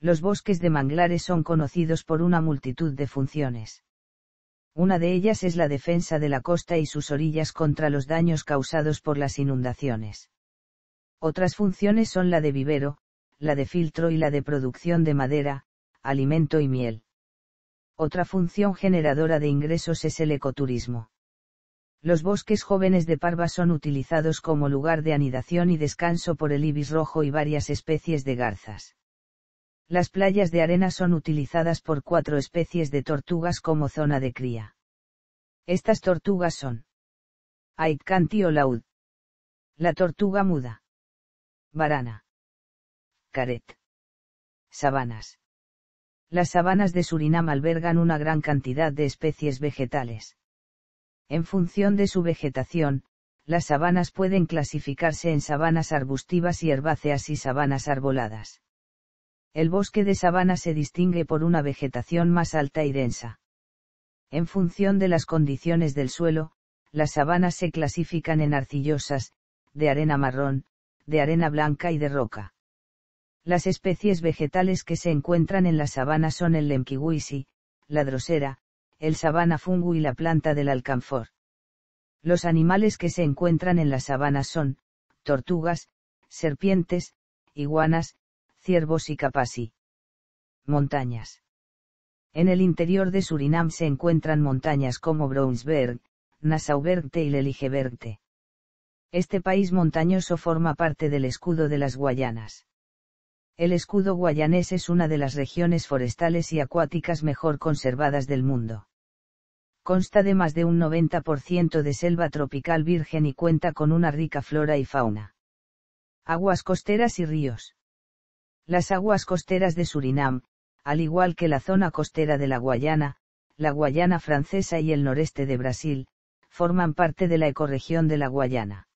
Los bosques de manglares son conocidos por una multitud de funciones. Una de ellas es la defensa de la costa y sus orillas contra los daños causados por las inundaciones. Otras funciones son la de vivero, la de filtro y la de producción de madera, alimento y miel. Otra función generadora de ingresos es el ecoturismo. Los bosques jóvenes de parva son utilizados como lugar de anidación y descanso por el ibis rojo y varias especies de garzas. Las playas de arena son utilizadas por cuatro especies de tortugas como zona de cría. Estas tortugas son Aitcanti o Laud. La tortuga muda. Varana. Caret. Sabanas las sabanas de Surinam albergan una gran cantidad de especies vegetales. En función de su vegetación, las sabanas pueden clasificarse en sabanas arbustivas y herbáceas y sabanas arboladas. El bosque de sabana se distingue por una vegetación más alta y densa. En función de las condiciones del suelo, las sabanas se clasifican en arcillosas, de arena marrón, de arena blanca y de roca. Las especies vegetales que se encuentran en la sabana son el Lemkiwisi, la drosera, el sabana fungu y la planta del alcanfor. Los animales que se encuentran en la sabana son, tortugas, serpientes, iguanas, ciervos y capasi. Montañas. En el interior de Surinam se encuentran montañas como Brownsberg, Nassaubergte y Leligebergte. Este país montañoso forma parte del escudo de las Guayanas. El escudo guayanés es una de las regiones forestales y acuáticas mejor conservadas del mundo. Consta de más de un 90% de selva tropical virgen y cuenta con una rica flora y fauna. Aguas costeras y ríos. Las aguas costeras de Surinam, al igual que la zona costera de la Guayana, la Guayana francesa y el noreste de Brasil, forman parte de la ecorregión de la Guayana.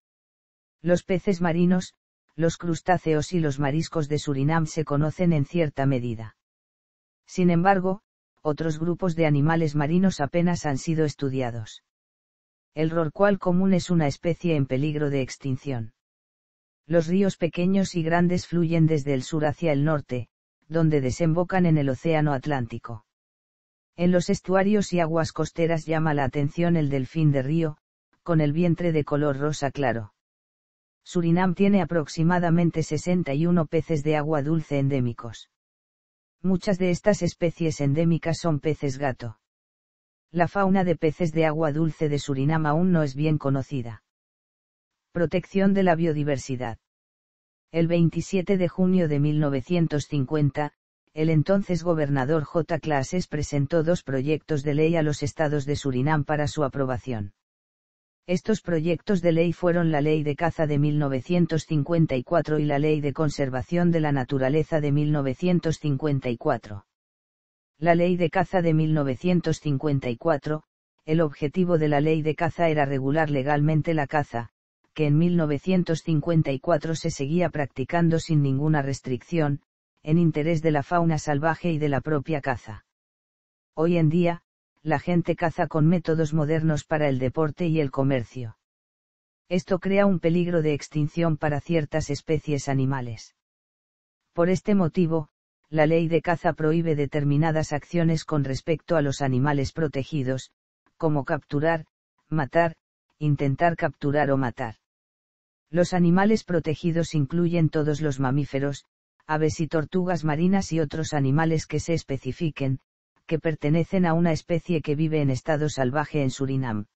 Los peces marinos, los crustáceos y los mariscos de Surinam se conocen en cierta medida. Sin embargo, otros grupos de animales marinos apenas han sido estudiados. El rorcual común es una especie en peligro de extinción. Los ríos pequeños y grandes fluyen desde el sur hacia el norte, donde desembocan en el Océano Atlántico. En los estuarios y aguas costeras llama la atención el delfín de río, con el vientre de color rosa claro. Surinam tiene aproximadamente 61 peces de agua dulce endémicos. Muchas de estas especies endémicas son peces gato. La fauna de peces de agua dulce de Surinam aún no es bien conocida. Protección de la biodiversidad. El 27 de junio de 1950, el entonces gobernador J. Clases presentó dos proyectos de ley a los estados de Surinam para su aprobación. Estos proyectos de ley fueron la Ley de Caza de 1954 y la Ley de Conservación de la Naturaleza de 1954. La Ley de Caza de 1954, el objetivo de la Ley de Caza era regular legalmente la caza, que en 1954 se seguía practicando sin ninguna restricción, en interés de la fauna salvaje y de la propia caza. Hoy en día, la gente caza con métodos modernos para el deporte y el comercio. Esto crea un peligro de extinción para ciertas especies animales. Por este motivo, la ley de caza prohíbe determinadas acciones con respecto a los animales protegidos, como capturar, matar, intentar capturar o matar. Los animales protegidos incluyen todos los mamíferos, aves y tortugas marinas y otros animales que se especifiquen, que pertenecen a una especie que vive en estado salvaje en Surinam.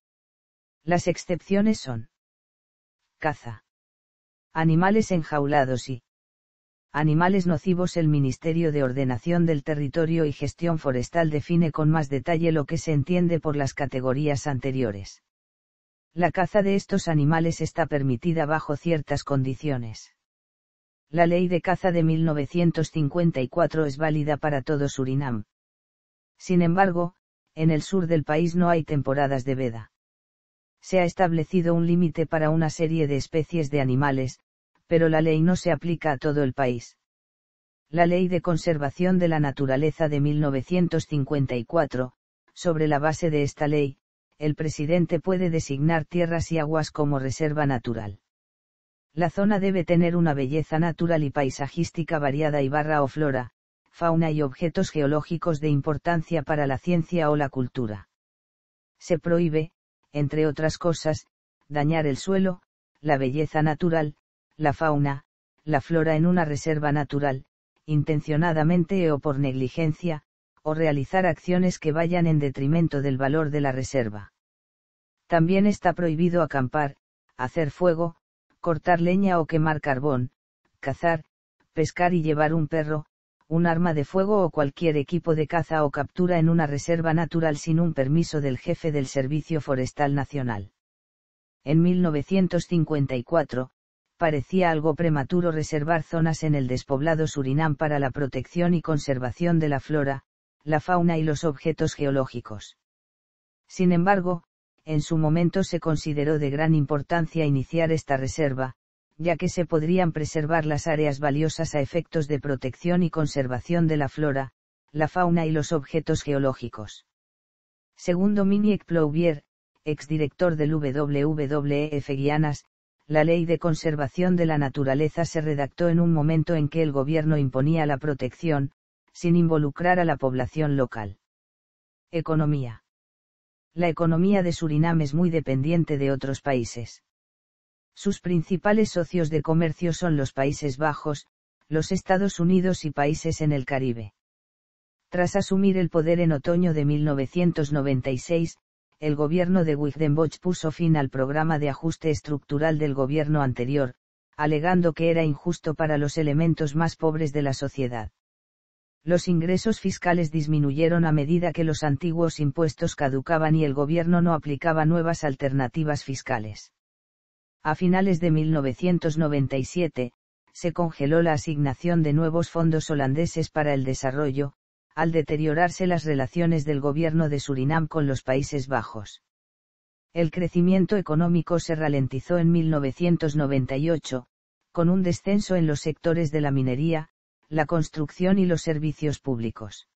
Las excepciones son caza. Animales enjaulados y animales nocivos. El Ministerio de Ordenación del Territorio y Gestión Forestal define con más detalle lo que se entiende por las categorías anteriores. La caza de estos animales está permitida bajo ciertas condiciones. La ley de caza de 1954 es válida para todo Surinam. Sin embargo, en el sur del país no hay temporadas de veda. Se ha establecido un límite para una serie de especies de animales, pero la ley no se aplica a todo el país. La Ley de Conservación de la Naturaleza de 1954, sobre la base de esta ley, el presidente puede designar tierras y aguas como reserva natural. La zona debe tener una belleza natural y paisajística variada y barra o flora, fauna y objetos geológicos de importancia para la ciencia o la cultura. Se prohíbe, entre otras cosas, dañar el suelo, la belleza natural, la fauna, la flora en una reserva natural, intencionadamente o por negligencia, o realizar acciones que vayan en detrimento del valor de la reserva. También está prohibido acampar, hacer fuego, cortar leña o quemar carbón, cazar, pescar y llevar un perro, un arma de fuego o cualquier equipo de caza o captura en una reserva natural sin un permiso del jefe del Servicio Forestal Nacional. En 1954, parecía algo prematuro reservar zonas en el despoblado Surinam para la protección y conservación de la flora, la fauna y los objetos geológicos. Sin embargo, en su momento se consideró de gran importancia iniciar esta reserva, ya que se podrían preservar las áreas valiosas a efectos de protección y conservación de la flora, la fauna y los objetos geológicos. Según Dominique Plouvier, exdirector del WWF e Guianas, la ley de conservación de la naturaleza se redactó en un momento en que el gobierno imponía la protección, sin involucrar a la población local. Economía. La economía de Surinam es muy dependiente de otros países. Sus principales socios de comercio son los Países Bajos, los Estados Unidos y países en el Caribe. Tras asumir el poder en otoño de 1996, el gobierno de Wichtenbosch puso fin al programa de ajuste estructural del gobierno anterior, alegando que era injusto para los elementos más pobres de la sociedad. Los ingresos fiscales disminuyeron a medida que los antiguos impuestos caducaban y el gobierno no aplicaba nuevas alternativas fiscales. A finales de 1997, se congeló la asignación de nuevos fondos holandeses para el desarrollo, al deteriorarse las relaciones del gobierno de Surinam con los Países Bajos. El crecimiento económico se ralentizó en 1998, con un descenso en los sectores de la minería, la construcción y los servicios públicos.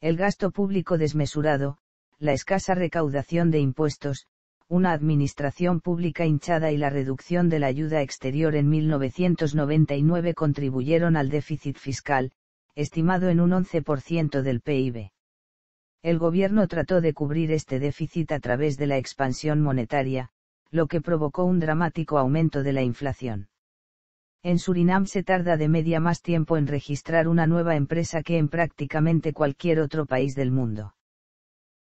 El gasto público desmesurado, la escasa recaudación de impuestos, una administración pública hinchada y la reducción de la ayuda exterior en 1999 contribuyeron al déficit fiscal, estimado en un 11% del PIB. El gobierno trató de cubrir este déficit a través de la expansión monetaria, lo que provocó un dramático aumento de la inflación. En Surinam se tarda de media más tiempo en registrar una nueva empresa que en prácticamente cualquier otro país del mundo.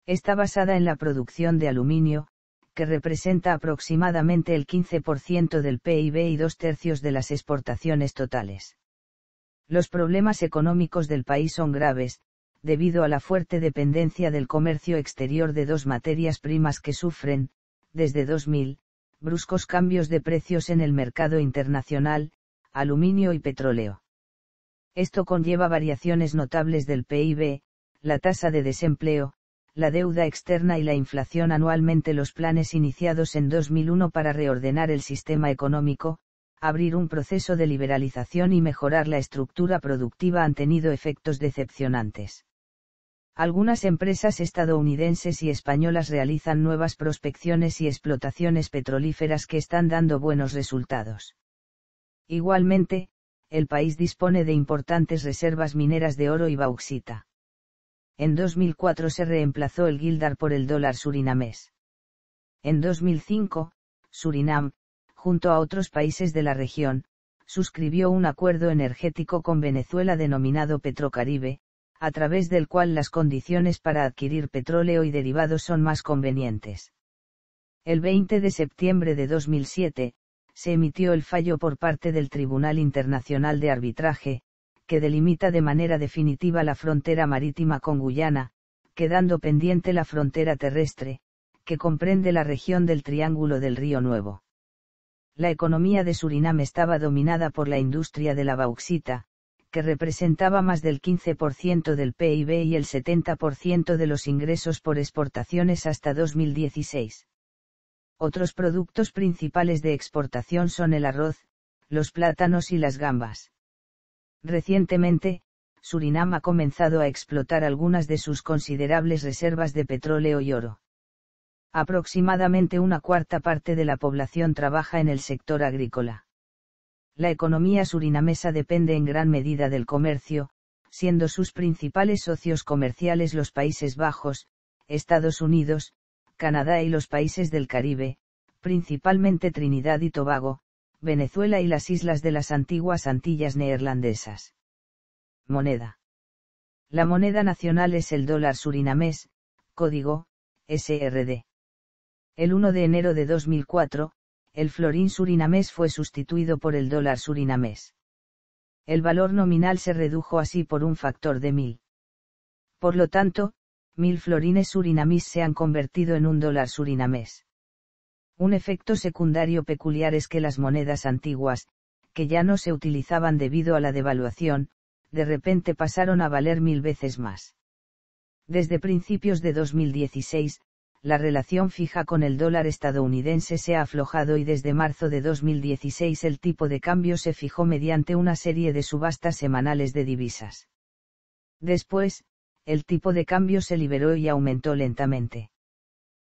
Está basada en la producción de aluminio, que representa aproximadamente el 15% del PIB y dos tercios de las exportaciones totales. Los problemas económicos del país son graves, debido a la fuerte dependencia del comercio exterior de dos materias primas que sufren, desde 2000, bruscos cambios de precios en el mercado internacional, aluminio y petróleo. Esto conlleva variaciones notables del PIB, la tasa de desempleo, la deuda externa y la inflación anualmente los planes iniciados en 2001 para reordenar el sistema económico, abrir un proceso de liberalización y mejorar la estructura productiva han tenido efectos decepcionantes. Algunas empresas estadounidenses y españolas realizan nuevas prospecciones y explotaciones petrolíferas que están dando buenos resultados. Igualmente, el país dispone de importantes reservas mineras de oro y bauxita. En 2004 se reemplazó el guildar por el dólar surinamés. En 2005, Surinam, junto a otros países de la región, suscribió un acuerdo energético con Venezuela denominado Petrocaribe, a través del cual las condiciones para adquirir petróleo y derivados son más convenientes. El 20 de septiembre de 2007, se emitió el fallo por parte del Tribunal Internacional de Arbitraje, que delimita de manera definitiva la frontera marítima con Guyana, quedando pendiente la frontera terrestre, que comprende la región del Triángulo del Río Nuevo. La economía de Surinam estaba dominada por la industria de la bauxita, que representaba más del 15% del PIB y el 70% de los ingresos por exportaciones hasta 2016. Otros productos principales de exportación son el arroz, los plátanos y las gambas. Recientemente, Surinam ha comenzado a explotar algunas de sus considerables reservas de petróleo y oro. Aproximadamente una cuarta parte de la población trabaja en el sector agrícola. La economía surinamesa depende en gran medida del comercio, siendo sus principales socios comerciales los Países Bajos, Estados Unidos, Canadá y los países del Caribe, principalmente Trinidad y Tobago, Venezuela y las islas de las antiguas Antillas neerlandesas. Moneda. La moneda nacional es el dólar surinamés, código, SRD. El 1 de enero de 2004, el florín surinamés fue sustituido por el dólar surinamés. El valor nominal se redujo así por un factor de mil. Por lo tanto, mil florines surinamís se han convertido en un dólar surinamés. Un efecto secundario peculiar es que las monedas antiguas, que ya no se utilizaban debido a la devaluación, de repente pasaron a valer mil veces más. Desde principios de 2016, la relación fija con el dólar estadounidense se ha aflojado y desde marzo de 2016 el tipo de cambio se fijó mediante una serie de subastas semanales de divisas. Después, el tipo de cambio se liberó y aumentó lentamente.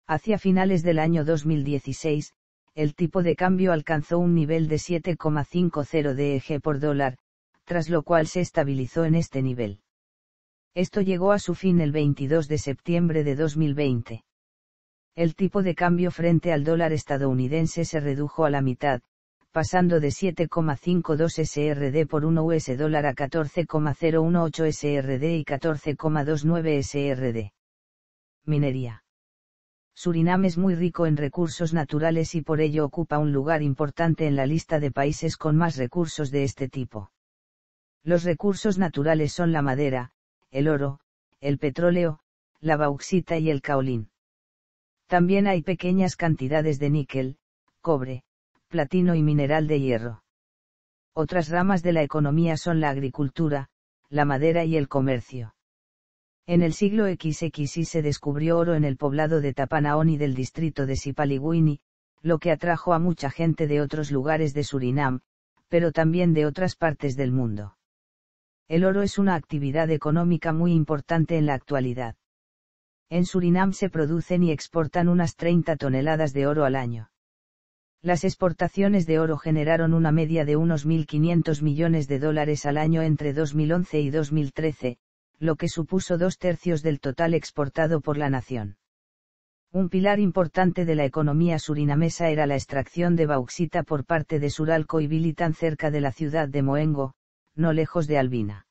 Hacia finales del año 2016, el tipo de cambio alcanzó un nivel de 7,50 DEG e por dólar, tras lo cual se estabilizó en este nivel. Esto llegó a su fin el 22 de septiembre de 2020. El tipo de cambio frente al dólar estadounidense se redujo a la mitad, pasando de 7,52 SRD por 1 US dólar a 14,018 SRD y 14,29 SRD. Minería. Surinam es muy rico en recursos naturales y por ello ocupa un lugar importante en la lista de países con más recursos de este tipo. Los recursos naturales son la madera, el oro, el petróleo, la bauxita y el caolín. También hay pequeñas cantidades de níquel, cobre, platino y mineral de hierro. Otras ramas de la economía son la agricultura, la madera y el comercio. En el siglo XXI se descubrió oro en el poblado de Tapanaoni del distrito de Sipaliwini, lo que atrajo a mucha gente de otros lugares de Surinam, pero también de otras partes del mundo. El oro es una actividad económica muy importante en la actualidad. En Surinam se producen y exportan unas 30 toneladas de oro al año. Las exportaciones de oro generaron una media de unos 1.500 millones de dólares al año entre 2011 y 2013, lo que supuso dos tercios del total exportado por la nación. Un pilar importante de la economía surinamesa era la extracción de bauxita por parte de Suralco y Bilitan cerca de la ciudad de Moengo, no lejos de Albina.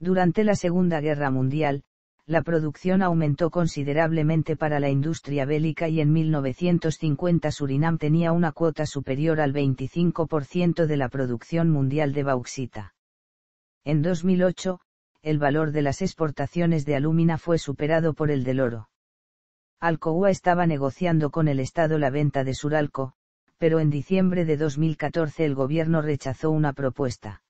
Durante la Segunda Guerra Mundial, la producción aumentó considerablemente para la industria bélica y en 1950 Surinam tenía una cuota superior al 25% de la producción mundial de bauxita. En 2008, el valor de las exportaciones de alumina fue superado por el del oro. Alcoa estaba negociando con el Estado la venta de Suralco, pero en diciembre de 2014 el gobierno rechazó una propuesta.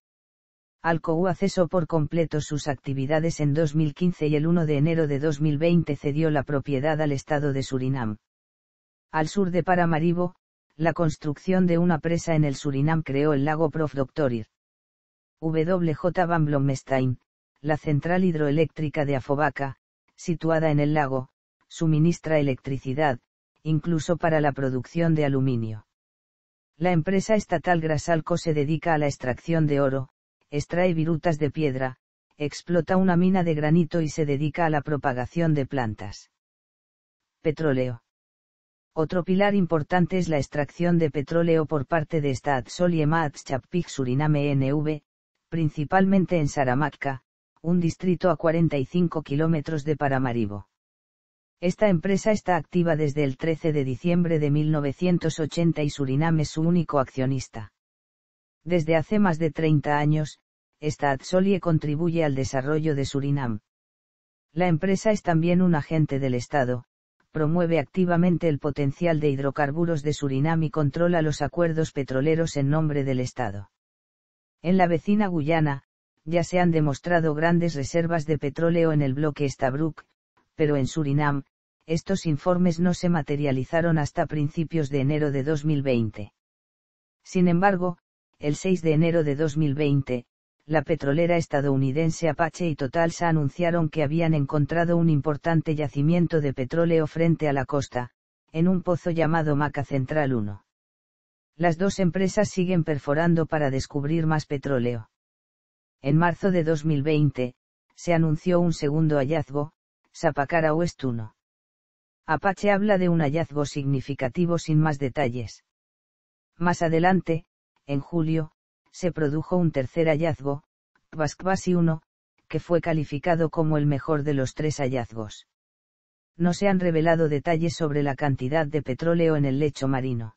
Alcoa cesó por completo sus actividades en 2015 y el 1 de enero de 2020 cedió la propiedad al Estado de Surinam. Al sur de Paramaribo, la construcción de una presa en el Surinam creó el lago Prof. Doctorir. W.J. Van Blomestein la central hidroeléctrica de Afobaca, situada en el lago, suministra electricidad, incluso para la producción de aluminio. La empresa estatal Grasalco se dedica a la extracción de oro, extrae virutas de piedra, explota una mina de granito y se dedica a la propagación de plantas. Petróleo. Otro pilar importante es la extracción de petróleo por parte de Staatsolie Suriname NV, principalmente en Saramatka, un distrito a 45 kilómetros de Paramaribo. Esta empresa está activa desde el 13 de diciembre de 1980 y Surinam es su único accionista. Desde hace más de 30 años, esta Atsolie contribuye al desarrollo de Surinam. La empresa es también un agente del Estado, promueve activamente el potencial de hidrocarburos de Surinam y controla los acuerdos petroleros en nombre del Estado. En la vecina Guyana, ya se han demostrado grandes reservas de petróleo en el bloque Stabroek, pero en Surinam, estos informes no se materializaron hasta principios de enero de 2020. Sin embargo, el 6 de enero de 2020, la petrolera estadounidense Apache y Total anunciaron que habían encontrado un importante yacimiento de petróleo frente a la costa, en un pozo llamado Maca Central 1. Las dos empresas siguen perforando para descubrir más petróleo. En marzo de 2020, se anunció un segundo hallazgo, Sapacara West 1. Apache habla de un hallazgo significativo sin más detalles. Más adelante, en julio, se produjo un tercer hallazgo, Tvaskvasi 1, que fue calificado como el mejor de los tres hallazgos. No se han revelado detalles sobre la cantidad de petróleo en el lecho marino.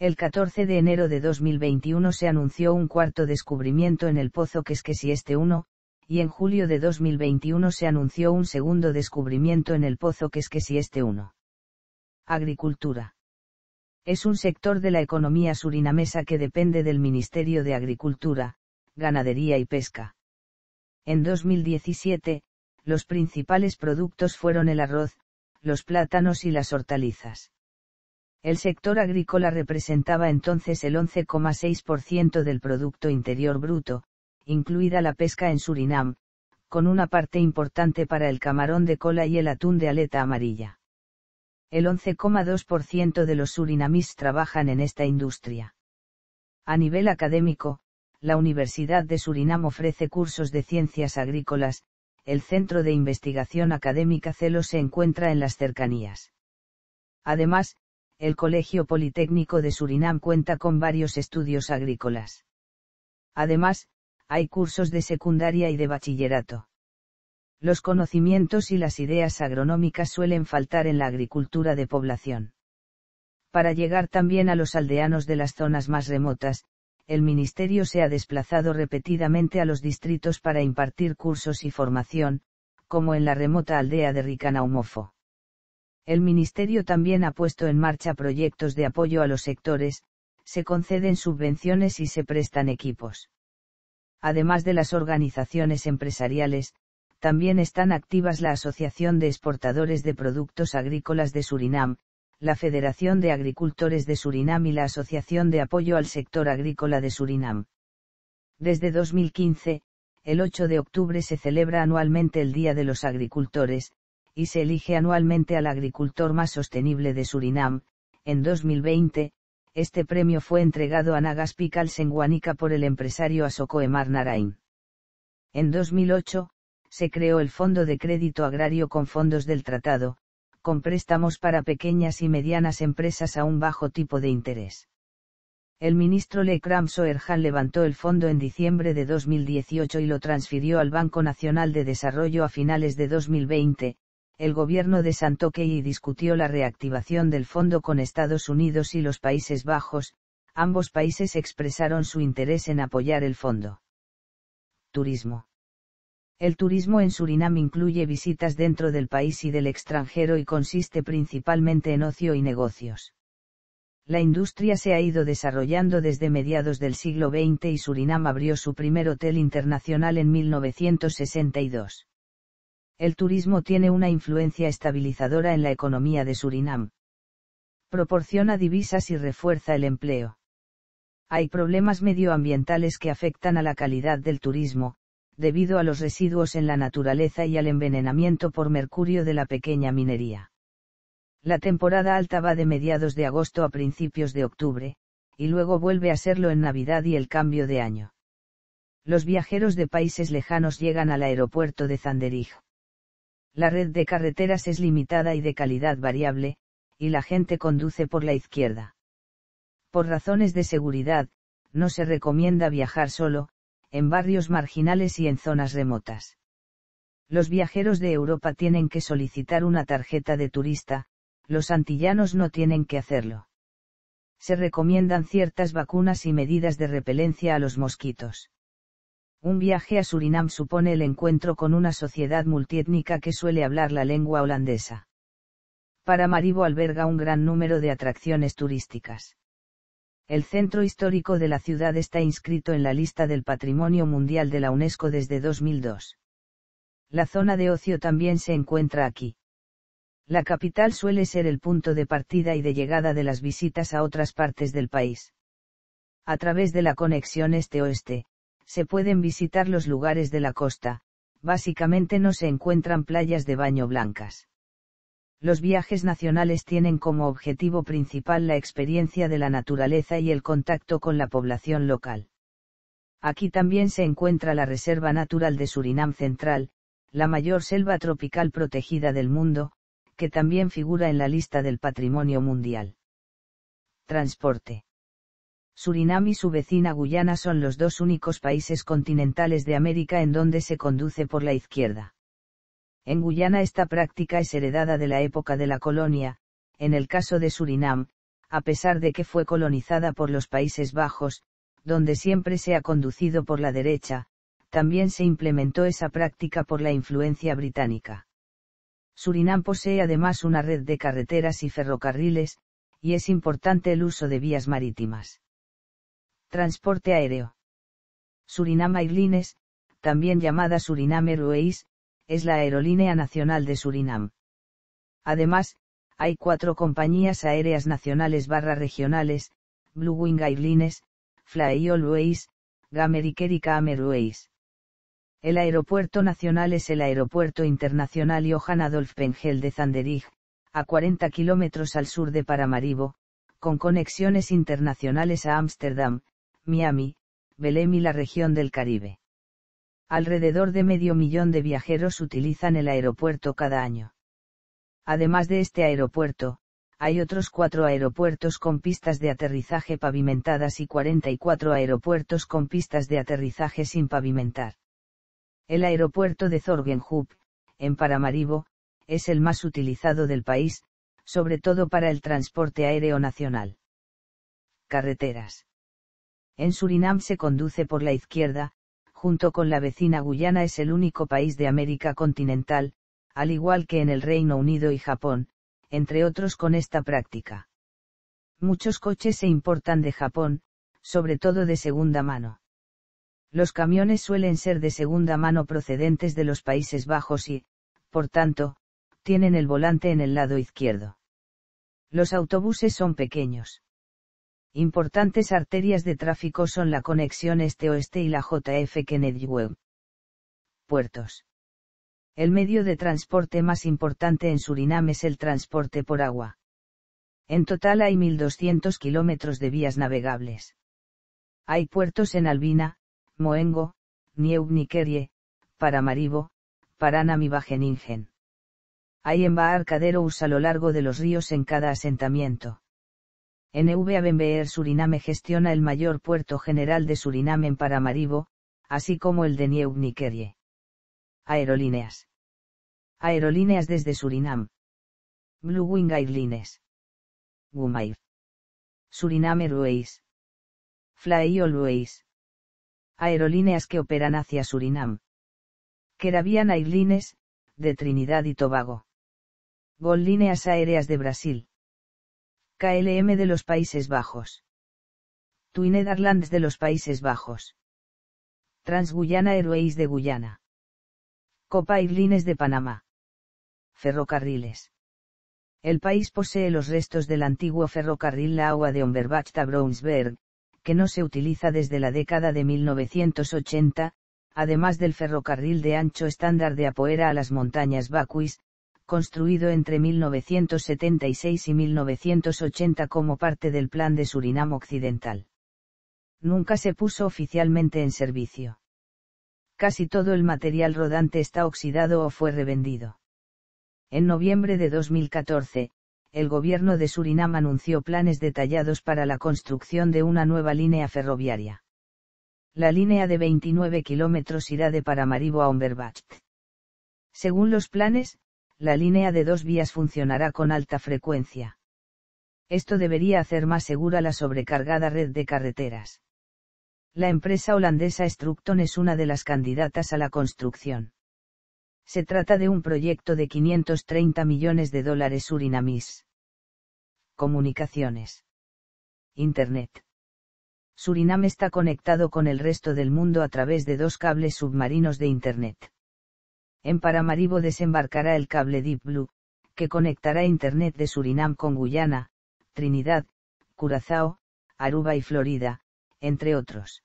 El 14 de enero de 2021 se anunció un cuarto descubrimiento en el pozo que es que si este 1, y en julio de 2021 se anunció un segundo descubrimiento en el pozo que es que si este 1. Agricultura. Es un sector de la economía surinamesa que depende del Ministerio de Agricultura, Ganadería y Pesca. En 2017, los principales productos fueron el arroz, los plátanos y las hortalizas. El sector agrícola representaba entonces el 11,6% del Producto Interior Bruto, incluida la pesca en Surinam, con una parte importante para el camarón de cola y el atún de aleta amarilla. El 11,2% de los surinamis trabajan en esta industria. A nivel académico, la Universidad de Surinam ofrece cursos de ciencias agrícolas, el Centro de Investigación Académica CELO se encuentra en las cercanías. Además, el Colegio Politécnico de Surinam cuenta con varios estudios agrícolas. Además, hay cursos de secundaria y de bachillerato. Los conocimientos y las ideas agronómicas suelen faltar en la agricultura de población. Para llegar también a los aldeanos de las zonas más remotas, el Ministerio se ha desplazado repetidamente a los distritos para impartir cursos y formación, como en la remota aldea de Ricanaumofo. El Ministerio también ha puesto en marcha proyectos de apoyo a los sectores, se conceden subvenciones y se prestan equipos. Además de las organizaciones empresariales, también están activas la Asociación de Exportadores de Productos Agrícolas de Surinam, la Federación de Agricultores de Surinam y la Asociación de Apoyo al Sector Agrícola de Surinam. Desde 2015, el 8 de octubre se celebra anualmente el Día de los Agricultores, y se elige anualmente al agricultor más sostenible de Surinam. En 2020, este premio fue entregado a Nagas Picals por el empresario Asokoemar Narain. En 2008, se creó el Fondo de Crédito Agrario con fondos del tratado, con préstamos para pequeñas y medianas empresas a un bajo tipo de interés. El ministro Le Kramso levantó el fondo en diciembre de 2018 y lo transfirió al Banco Nacional de Desarrollo a finales de 2020, el gobierno de y discutió la reactivación del fondo con Estados Unidos y los Países Bajos, ambos países expresaron su interés en apoyar el fondo. Turismo. El turismo en Surinam incluye visitas dentro del país y del extranjero y consiste principalmente en ocio y negocios. La industria se ha ido desarrollando desde mediados del siglo XX y Surinam abrió su primer hotel internacional en 1962. El turismo tiene una influencia estabilizadora en la economía de Surinam. Proporciona divisas y refuerza el empleo. Hay problemas medioambientales que afectan a la calidad del turismo, debido a los residuos en la naturaleza y al envenenamiento por mercurio de la pequeña minería. La temporada alta va de mediados de agosto a principios de octubre, y luego vuelve a serlo en Navidad y el cambio de año. Los viajeros de países lejanos llegan al aeropuerto de Zanderij. La red de carreteras es limitada y de calidad variable, y la gente conduce por la izquierda. Por razones de seguridad, no se recomienda viajar solo, en barrios marginales y en zonas remotas. Los viajeros de Europa tienen que solicitar una tarjeta de turista, los antillanos no tienen que hacerlo. Se recomiendan ciertas vacunas y medidas de repelencia a los mosquitos. Un viaje a Surinam supone el encuentro con una sociedad multiétnica que suele hablar la lengua holandesa. Paramaribo alberga un gran número de atracciones turísticas. El centro histórico de la ciudad está inscrito en la lista del Patrimonio Mundial de la UNESCO desde 2002. La zona de ocio también se encuentra aquí. La capital suele ser el punto de partida y de llegada de las visitas a otras partes del país. A través de la conexión este-oeste, se pueden visitar los lugares de la costa, básicamente no se encuentran playas de baño blancas. Los viajes nacionales tienen como objetivo principal la experiencia de la naturaleza y el contacto con la población local. Aquí también se encuentra la Reserva Natural de Surinam Central, la mayor selva tropical protegida del mundo, que también figura en la lista del Patrimonio Mundial. Transporte. Surinam y su vecina Guyana son los dos únicos países continentales de América en donde se conduce por la izquierda. En Guyana esta práctica es heredada de la época de la colonia, en el caso de Surinam, a pesar de que fue colonizada por los Países Bajos, donde siempre se ha conducido por la derecha, también se implementó esa práctica por la influencia británica. Surinam posee además una red de carreteras y ferrocarriles, y es importante el uso de vías marítimas. Transporte aéreo. Surinam Airlines, también llamada Surinam Airways, es la aerolínea nacional de Surinam. Además, hay cuatro compañías aéreas nacionales barra regionales, Bluewing Wing Airlines, Fly Always, Gameriker y Airways. El aeropuerto nacional es el Aeropuerto Internacional Johan Adolf Pengel de Zanderij, a 40 kilómetros al sur de Paramaribo, con conexiones internacionales a Ámsterdam, Miami, Belém y la región del Caribe. Alrededor de medio millón de viajeros utilizan el aeropuerto cada año. Además de este aeropuerto, hay otros cuatro aeropuertos con pistas de aterrizaje pavimentadas y 44 aeropuertos con pistas de aterrizaje sin pavimentar. El aeropuerto de Zorgenhub, en Paramaribo, es el más utilizado del país, sobre todo para el transporte aéreo nacional. Carreteras en Surinam se conduce por la izquierda, junto con la vecina Guyana es el único país de América continental, al igual que en el Reino Unido y Japón, entre otros con esta práctica. Muchos coches se importan de Japón, sobre todo de segunda mano. Los camiones suelen ser de segunda mano procedentes de los Países Bajos y, por tanto, tienen el volante en el lado izquierdo. Los autobuses son pequeños. Importantes arterias de tráfico son la conexión este-oeste y la JF Kennedy Web. Puertos. El medio de transporte más importante en Surinam es el transporte por agua. En total hay 1.200 kilómetros de vías navegables. Hay puertos en Albina, Moengo, Nieubnikerie, Paramaribo, Paranam y Hay embarcaderos a lo largo de los ríos en cada asentamiento. NVA e Suriname gestiona el mayor puerto general de Suriname en Paramaribo, así como el de Nieuw Aerolíneas. Aerolíneas desde Surinam. Blue Wing Airlines. Gumair. Suriname Airways. Fly Always. Aerolíneas que operan hacia Surinam. Kerabian Airlines, de Trinidad y Tobago. Gol Líneas Aéreas de Brasil. KLM de los Países Bajos. Twin Netherlands de los Países Bajos. Transguyana Airways de Guyana. Copa Airlines de Panamá. Ferrocarriles. El país posee los restos del antiguo ferrocarril La Agua de omberbachta a que no se utiliza desde la década de 1980, además del ferrocarril de ancho estándar de Apoera a las montañas Bacuis, construido entre 1976 y 1980 como parte del Plan de Surinam Occidental. Nunca se puso oficialmente en servicio. Casi todo el material rodante está oxidado o fue revendido. En noviembre de 2014, el gobierno de Surinam anunció planes detallados para la construcción de una nueva línea ferroviaria. La línea de 29 kilómetros irá de Paramaribo a Omberbacht. Según los planes, la línea de dos vías funcionará con alta frecuencia. Esto debería hacer más segura la sobrecargada red de carreteras. La empresa holandesa Structon es una de las candidatas a la construcción. Se trata de un proyecto de 530 millones de dólares Surinamís. Comunicaciones. Internet. Surinam está conectado con el resto del mundo a través de dos cables submarinos de Internet en Paramaribo desembarcará el cable Deep Blue, que conectará Internet de Surinam con Guyana, Trinidad, Curazao, Aruba y Florida, entre otros.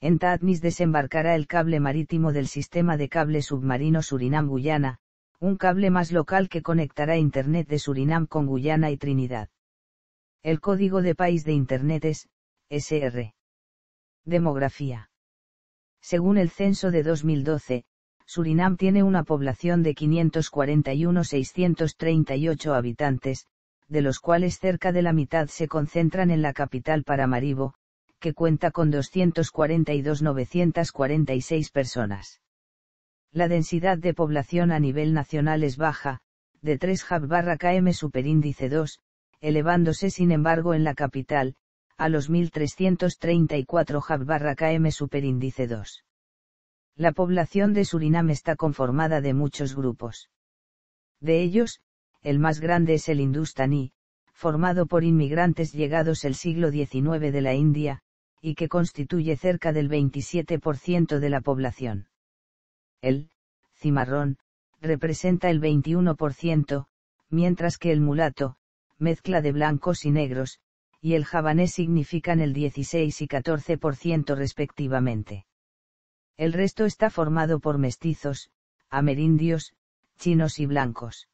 En Tatmis desembarcará el cable marítimo del sistema de cable submarino Surinam-Guyana, un cable más local que conectará Internet de Surinam con Guyana y Trinidad. El código de país de Internet es SR. Demografía. Según el censo de 2012, Surinam tiene una población de 541.638 habitantes, de los cuales cerca de la mitad se concentran en la capital Paramaribo, que cuenta con 242.946 personas. La densidad de población a nivel nacional es baja, de 3 jabbarra km superíndice 2, elevándose sin embargo en la capital, a los 1.334 jabbarra km superíndice 2. La población de Surinam está conformada de muchos grupos. De ellos, el más grande es el hindustaní, formado por inmigrantes llegados el siglo XIX de la India, y que constituye cerca del 27% de la población. El cimarrón representa el 21%, mientras que el mulato, mezcla de blancos y negros, y el javanés significan el 16 y 14% respectivamente. El resto está formado por mestizos, amerindios, chinos y blancos.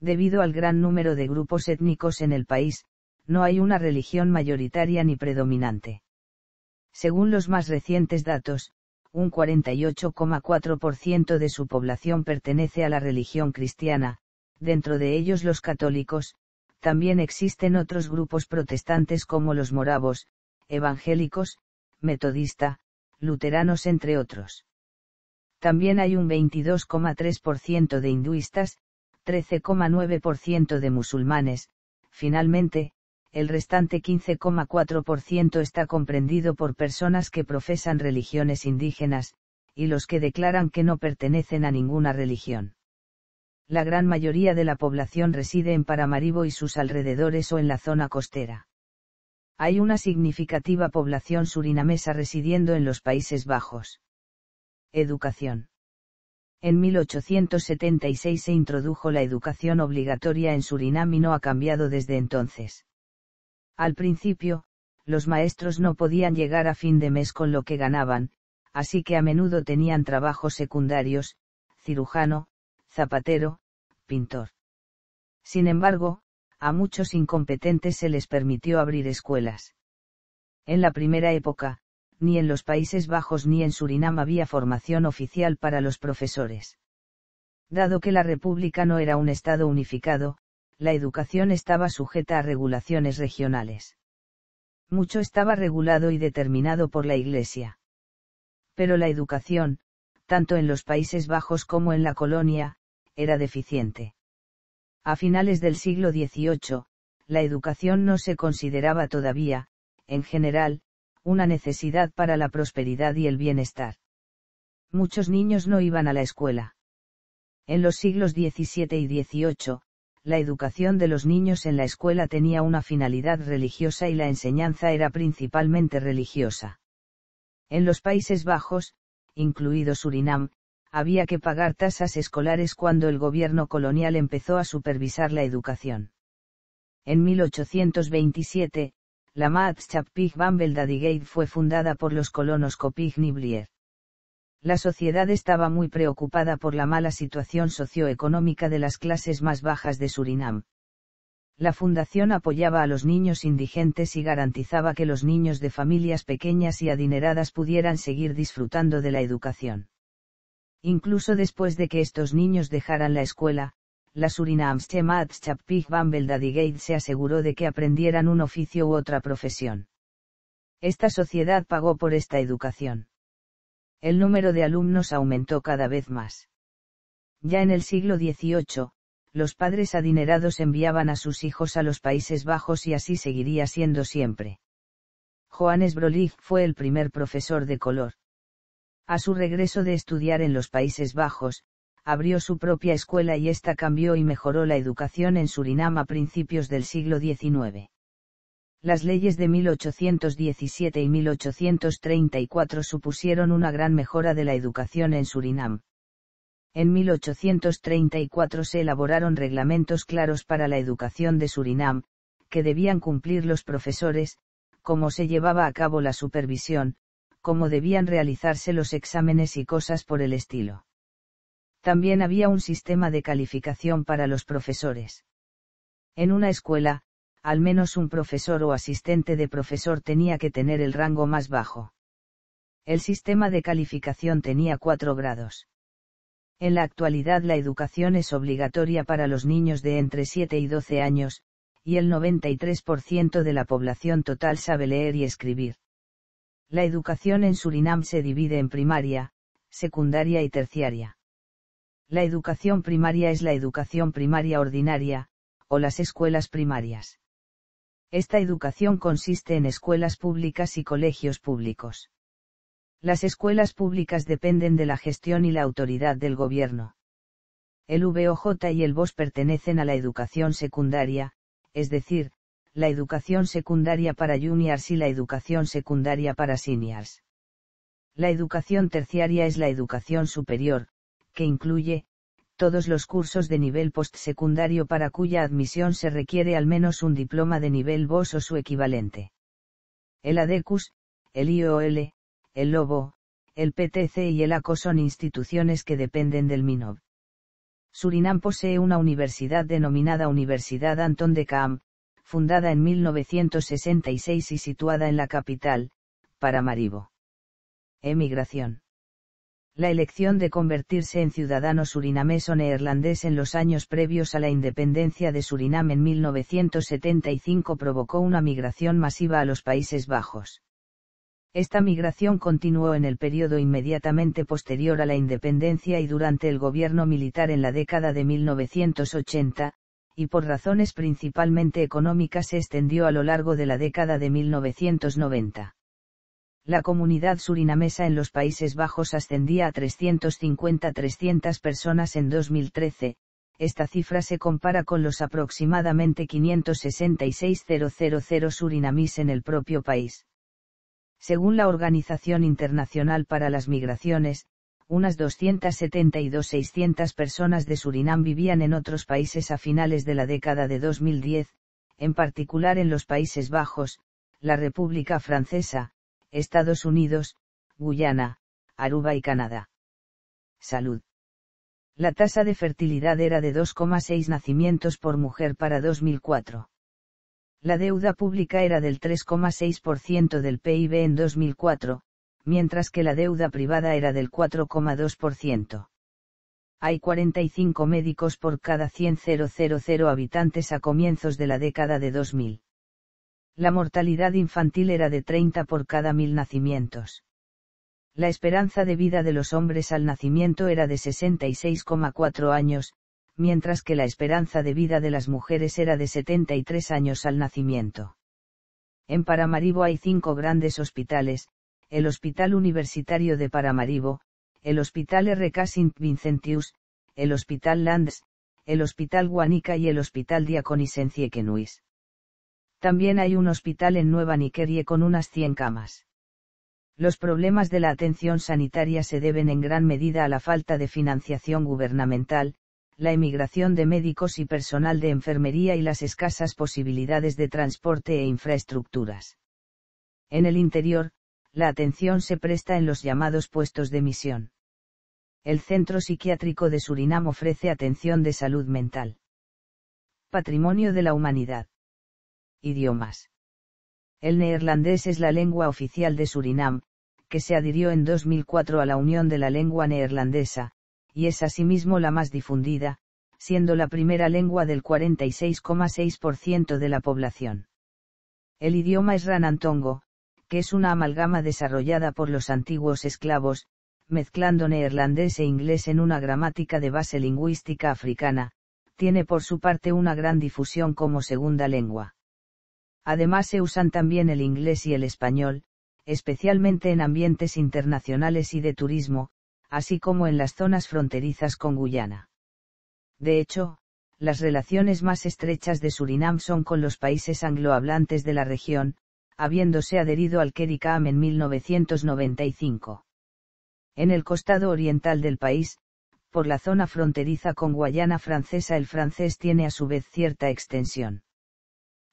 Debido al gran número de grupos étnicos en el país, no hay una religión mayoritaria ni predominante. Según los más recientes datos, un 48,4% de su población pertenece a la religión cristiana, dentro de ellos los católicos, también existen otros grupos protestantes como los moravos, evangélicos, metodista, luteranos entre otros. También hay un 22,3% de hinduistas, 13,9% de musulmanes, finalmente, el restante 15,4% está comprendido por personas que profesan religiones indígenas, y los que declaran que no pertenecen a ninguna religión. La gran mayoría de la población reside en Paramaribo y sus alrededores o en la zona costera hay una significativa población surinamesa residiendo en los Países Bajos. Educación. En 1876 se introdujo la educación obligatoria en Surinam y no ha cambiado desde entonces. Al principio, los maestros no podían llegar a fin de mes con lo que ganaban, así que a menudo tenían trabajos secundarios, cirujano, zapatero, pintor. Sin embargo, a muchos incompetentes se les permitió abrir escuelas. En la primera época, ni en los Países Bajos ni en Surinam había formación oficial para los profesores. Dado que la República no era un Estado unificado, la educación estaba sujeta a regulaciones regionales. Mucho estaba regulado y determinado por la Iglesia. Pero la educación, tanto en los Países Bajos como en la colonia, era deficiente. A finales del siglo XVIII, la educación no se consideraba todavía, en general, una necesidad para la prosperidad y el bienestar. Muchos niños no iban a la escuela. En los siglos XVII y XVIII, la educación de los niños en la escuela tenía una finalidad religiosa y la enseñanza era principalmente religiosa. En los Países Bajos, incluido Surinam, había que pagar tasas escolares cuando el gobierno colonial empezó a supervisar la educación. En 1827, la Van Bambeldadigeid fue fundada por los colonos Copig Niblier. La sociedad estaba muy preocupada por la mala situación socioeconómica de las clases más bajas de Surinam. La fundación apoyaba a los niños indigentes y garantizaba que los niños de familias pequeñas y adineradas pudieran seguir disfrutando de la educación. Incluso después de que estos niños dejaran la escuela, la Surinamse van Bambeldadigeid se aseguró de que aprendieran un oficio u otra profesión. Esta sociedad pagó por esta educación. El número de alumnos aumentó cada vez más. Ya en el siglo XVIII, los padres adinerados enviaban a sus hijos a los Países Bajos y así seguiría siendo siempre. Johannes Brolich fue el primer profesor de color. A su regreso de estudiar en los Países Bajos, abrió su propia escuela y esta cambió y mejoró la educación en Surinam a principios del siglo XIX. Las leyes de 1817 y 1834 supusieron una gran mejora de la educación en Surinam. En 1834 se elaboraron reglamentos claros para la educación de Surinam, que debían cumplir los profesores, como se llevaba a cabo la supervisión, cómo debían realizarse los exámenes y cosas por el estilo. También había un sistema de calificación para los profesores. En una escuela, al menos un profesor o asistente de profesor tenía que tener el rango más bajo. El sistema de calificación tenía cuatro grados. En la actualidad la educación es obligatoria para los niños de entre 7 y 12 años, y el 93% de la población total sabe leer y escribir. La educación en Surinam se divide en primaria, secundaria y terciaria. La educación primaria es la educación primaria ordinaria, o las escuelas primarias. Esta educación consiste en escuelas públicas y colegios públicos. Las escuelas públicas dependen de la gestión y la autoridad del gobierno. El VOJ y el BOS pertenecen a la educación secundaria, es decir, la educación secundaria para juniors y la educación secundaria para seniors. La educación terciaria es la educación superior, que incluye, todos los cursos de nivel postsecundario para cuya admisión se requiere al menos un diploma de nivel BOS o su equivalente. El ADECUS, el IOL, el LOBO, el PTC y el ACO son instituciones que dependen del MINOV. Surinam posee una universidad denominada Universidad Antón de Camp, fundada en 1966 y situada en la capital, Paramaribo. Emigración. La elección de convertirse en ciudadano surinamés o neerlandés en los años previos a la independencia de Surinam en 1975 provocó una migración masiva a los Países Bajos. Esta migración continuó en el periodo inmediatamente posterior a la independencia y durante el gobierno militar en la década de 1980, y por razones principalmente económicas se extendió a lo largo de la década de 1990. La comunidad surinamesa en los Países Bajos ascendía a 350-300 personas en 2013, esta cifra se compara con los aproximadamente 566.000 surinamís en el propio país. Según la Organización Internacional para las Migraciones, unas 272-600 personas de Surinam vivían en otros países a finales de la década de 2010, en particular en los Países Bajos, la República Francesa, Estados Unidos, Guyana, Aruba y Canadá. Salud. La tasa de fertilidad era de 2,6 nacimientos por mujer para 2004. La deuda pública era del 3,6% del PIB en 2004, mientras que la deuda privada era del 4,2%. Hay 45 médicos por cada 100,000 habitantes a comienzos de la década de 2000. La mortalidad infantil era de 30 por cada mil nacimientos. La esperanza de vida de los hombres al nacimiento era de 66,4 años, mientras que la esperanza de vida de las mujeres era de 73 años al nacimiento. En Paramaribo hay cinco grandes hospitales, el Hospital Universitario de Paramaribo, el Hospital R.K. sint Vincentius, el Hospital Lands, el Hospital Guanica y el Hospital Diaconis en También hay un hospital en Nueva Niquerie con unas 100 camas. Los problemas de la atención sanitaria se deben en gran medida a la falta de financiación gubernamental, la emigración de médicos y personal de enfermería y las escasas posibilidades de transporte e infraestructuras. En el interior, la atención se presta en los llamados puestos de misión. El Centro Psiquiátrico de Surinam ofrece atención de salud mental. Patrimonio de la Humanidad. Idiomas. El neerlandés es la lengua oficial de Surinam, que se adhirió en 2004 a la Unión de la Lengua Neerlandesa, y es asimismo la más difundida, siendo la primera lengua del 46,6% de la población. El idioma es Ranantongo, que es una amalgama desarrollada por los antiguos esclavos, mezclando neerlandés e inglés en una gramática de base lingüística africana, tiene por su parte una gran difusión como segunda lengua. Además se usan también el inglés y el español, especialmente en ambientes internacionales y de turismo, así como en las zonas fronterizas con Guyana. De hecho, las relaciones más estrechas de Surinam son con los países anglohablantes de la región, habiéndose adherido al Kerikam en 1995. En el costado oriental del país, por la zona fronteriza con Guayana francesa el francés tiene a su vez cierta extensión.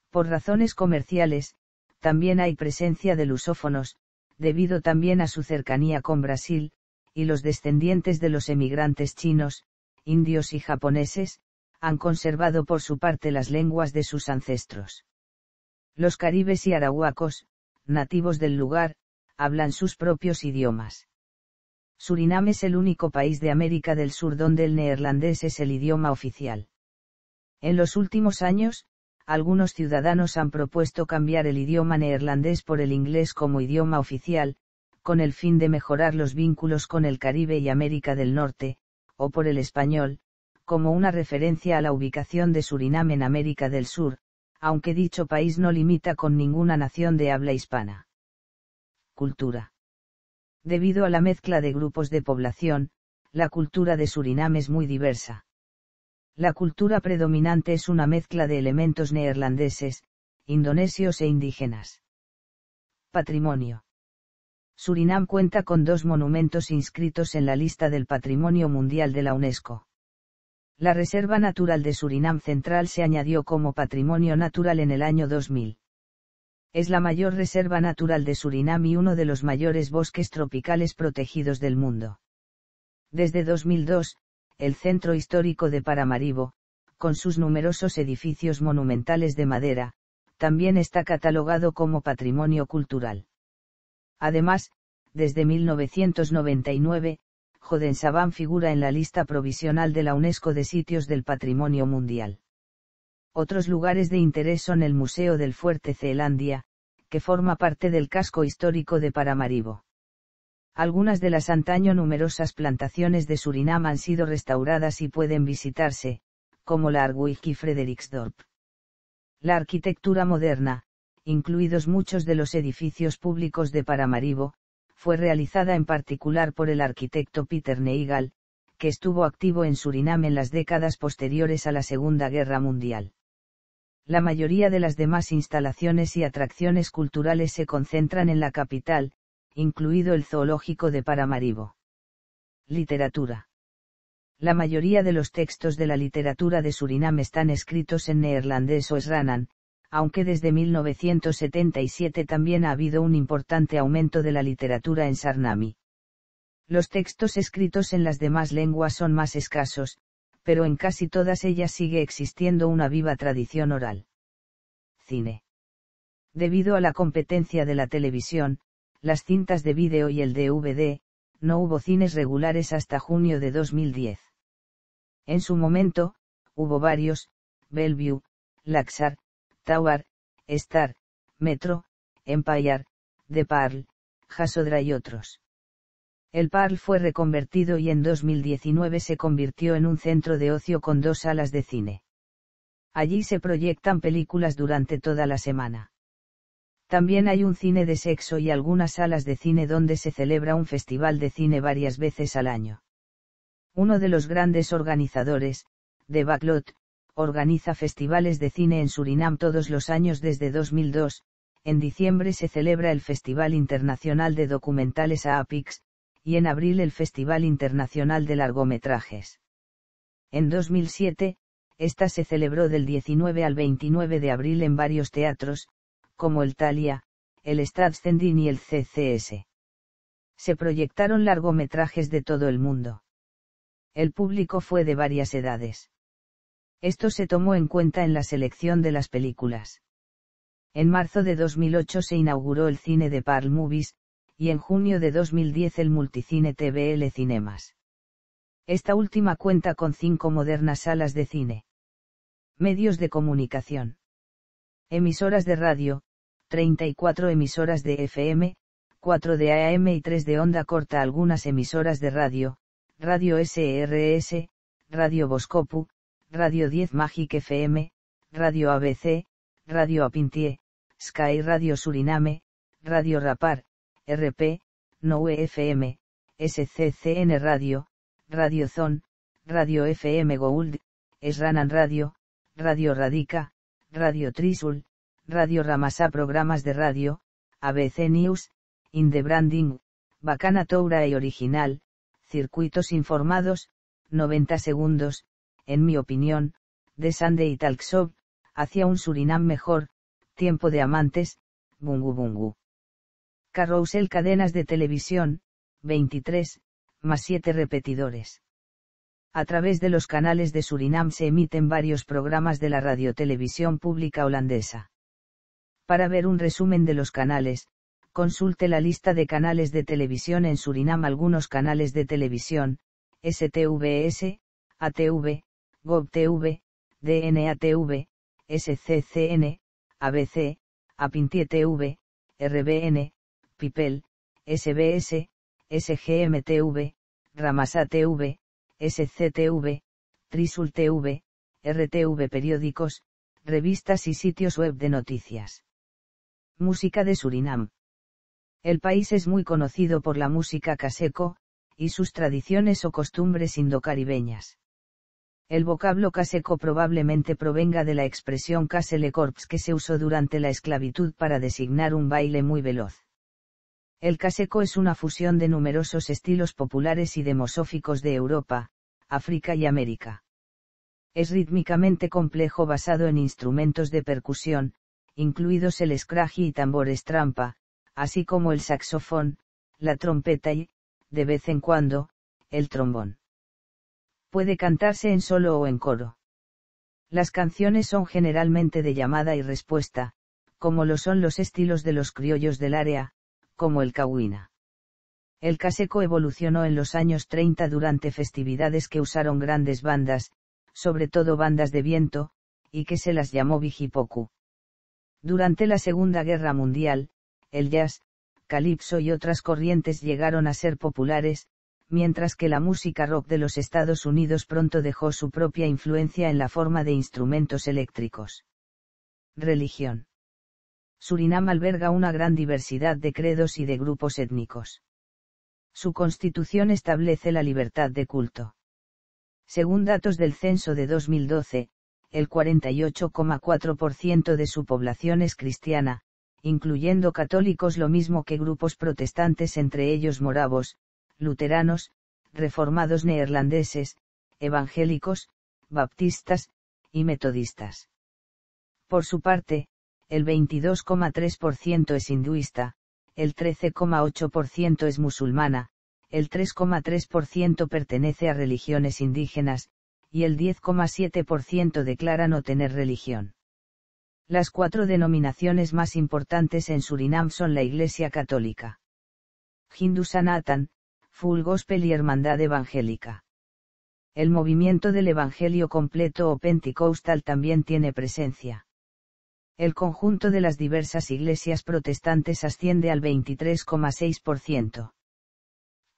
Por razones comerciales, también hay presencia de lusófonos, debido también a su cercanía con Brasil, y los descendientes de los emigrantes chinos, indios y japoneses, han conservado por su parte las lenguas de sus ancestros. Los caribes y arahuacos, nativos del lugar, hablan sus propios idiomas. Surinam es el único país de América del Sur donde el neerlandés es el idioma oficial. En los últimos años, algunos ciudadanos han propuesto cambiar el idioma neerlandés por el inglés como idioma oficial, con el fin de mejorar los vínculos con el Caribe y América del Norte, o por el español, como una referencia a la ubicación de Surinam en América del Sur, aunque dicho país no limita con ninguna nación de habla hispana. Cultura. Debido a la mezcla de grupos de población, la cultura de Surinam es muy diversa. La cultura predominante es una mezcla de elementos neerlandeses, indonesios e indígenas. Patrimonio. Surinam cuenta con dos monumentos inscritos en la lista del Patrimonio Mundial de la UNESCO la Reserva Natural de Surinam Central se añadió como patrimonio natural en el año 2000. Es la mayor reserva natural de Surinam y uno de los mayores bosques tropicales protegidos del mundo. Desde 2002, el centro histórico de Paramaribo, con sus numerosos edificios monumentales de madera, también está catalogado como patrimonio cultural. Además, desde 1999, Jodensabán figura en la lista provisional de la UNESCO de sitios del patrimonio mundial. Otros lugares de interés son el Museo del Fuerte Zeelandia, que forma parte del casco histórico de Paramaribo. Algunas de las antaño numerosas plantaciones de Surinam han sido restauradas y pueden visitarse, como la Arguig y Frederiksdorp. La arquitectura moderna, incluidos muchos de los edificios públicos de Paramaribo, fue realizada en particular por el arquitecto Peter Neigal, que estuvo activo en Surinam en las décadas posteriores a la Segunda Guerra Mundial. La mayoría de las demás instalaciones y atracciones culturales se concentran en la capital, incluido el zoológico de Paramaribo. Literatura. La mayoría de los textos de la literatura de Surinam están escritos en neerlandés o esranan, aunque desde 1977 también ha habido un importante aumento de la literatura en Sarnami. Los textos escritos en las demás lenguas son más escasos, pero en casi todas ellas sigue existiendo una viva tradición oral. Cine. Debido a la competencia de la televisión, las cintas de vídeo y el DVD, no hubo cines regulares hasta junio de 2010. En su momento, hubo varios, Bellevue, Laxar, Tower, Star, Metro, Empire, The Parl, Jasodra y otros. El Parl fue reconvertido y en 2019 se convirtió en un centro de ocio con dos salas de cine. Allí se proyectan películas durante toda la semana. También hay un cine de sexo y algunas salas de cine donde se celebra un festival de cine varias veces al año. Uno de los grandes organizadores, de Backlot, organiza festivales de cine en Surinam todos los años desde 2002. En diciembre se celebra el Festival Internacional de Documentales AAPIX, y en abril el Festival Internacional de Largometrajes. En 2007, esta se celebró del 19 al 29 de abril en varios teatros, como el Thalia, el Stadtsendin y el CCS. Se proyectaron largometrajes de todo el mundo. El público fue de varias edades. Esto se tomó en cuenta en la selección de las películas. En marzo de 2008 se inauguró el cine de Parl Movies, y en junio de 2010 el multicine TVL Cinemas. Esta última cuenta con cinco modernas salas de cine. Medios de comunicación. Emisoras de radio, 34 emisoras de FM, 4 de AM y 3 de onda corta algunas emisoras de radio, Radio SRS, Radio Boscopu, Radio 10 Magic FM, Radio ABC, Radio Apintie, Sky Radio Suriname, Radio Rapar, RP, Noe FM, SCCN Radio, Radio Zon, Radio FM Gould, Esranan Radio, Radio Radica, Radio Trisul, Radio Ramasa Programas de Radio, ABC News, Indebranding, Bacana Toura y e Original, Circuitos Informados, 90 segundos, en mi opinión, de Sande y hacia un Surinam mejor, Tiempo de Amantes, Bungu Bungu. Carrousel Cadenas de Televisión, 23, más 7 repetidores. A través de los canales de Surinam se emiten varios programas de la radiotelevisión pública holandesa. Para ver un resumen de los canales, consulte la lista de canales de televisión en Surinam. Algunos canales de televisión, STVS, ATV, GovTV, DNATV, SCCN, ABC, APINTIETV, RBN, PIPEL, SBS, SGMTV, RAMASATV, SCTV, TrisulTV, RTV Periódicos, revistas y sitios web de noticias. Música de Surinam. El país es muy conocido por la música caseco, y sus tradiciones o costumbres indocaribeñas. El vocablo caseco probablemente provenga de la expresión casele corps que se usó durante la esclavitud para designar un baile muy veloz. El caseco es una fusión de numerosos estilos populares y demosóficos de Europa, África y América. Es rítmicamente complejo basado en instrumentos de percusión, incluidos el scraji y tambores trampa, así como el saxofón, la trompeta y, de vez en cuando, el trombón puede cantarse en solo o en coro. Las canciones son generalmente de llamada y respuesta, como lo son los estilos de los criollos del área, como el cahuina. El caseco evolucionó en los años 30 durante festividades que usaron grandes bandas, sobre todo bandas de viento, y que se las llamó Vigipoku. Durante la Segunda Guerra Mundial, el jazz, calipso y otras corrientes llegaron a ser populares, mientras que la música rock de los Estados Unidos pronto dejó su propia influencia en la forma de instrumentos eléctricos. Religión. Surinam alberga una gran diversidad de credos y de grupos étnicos. Su constitución establece la libertad de culto. Según datos del censo de 2012, el 48,4% de su población es cristiana, incluyendo católicos lo mismo que grupos protestantes entre ellos moravos, luteranos, reformados neerlandeses, evangélicos, baptistas, y metodistas. Por su parte, el 22,3% es hinduista, el 13,8% es musulmana, el 3,3% pertenece a religiones indígenas, y el 10,7% declara no tener religión. Las cuatro denominaciones más importantes en Surinam son la Iglesia Católica. Hindu Sanatan, Full Gospel y Hermandad Evangélica. El movimiento del Evangelio completo o Pentecostal también tiene presencia. El conjunto de las diversas iglesias protestantes asciende al 23,6%.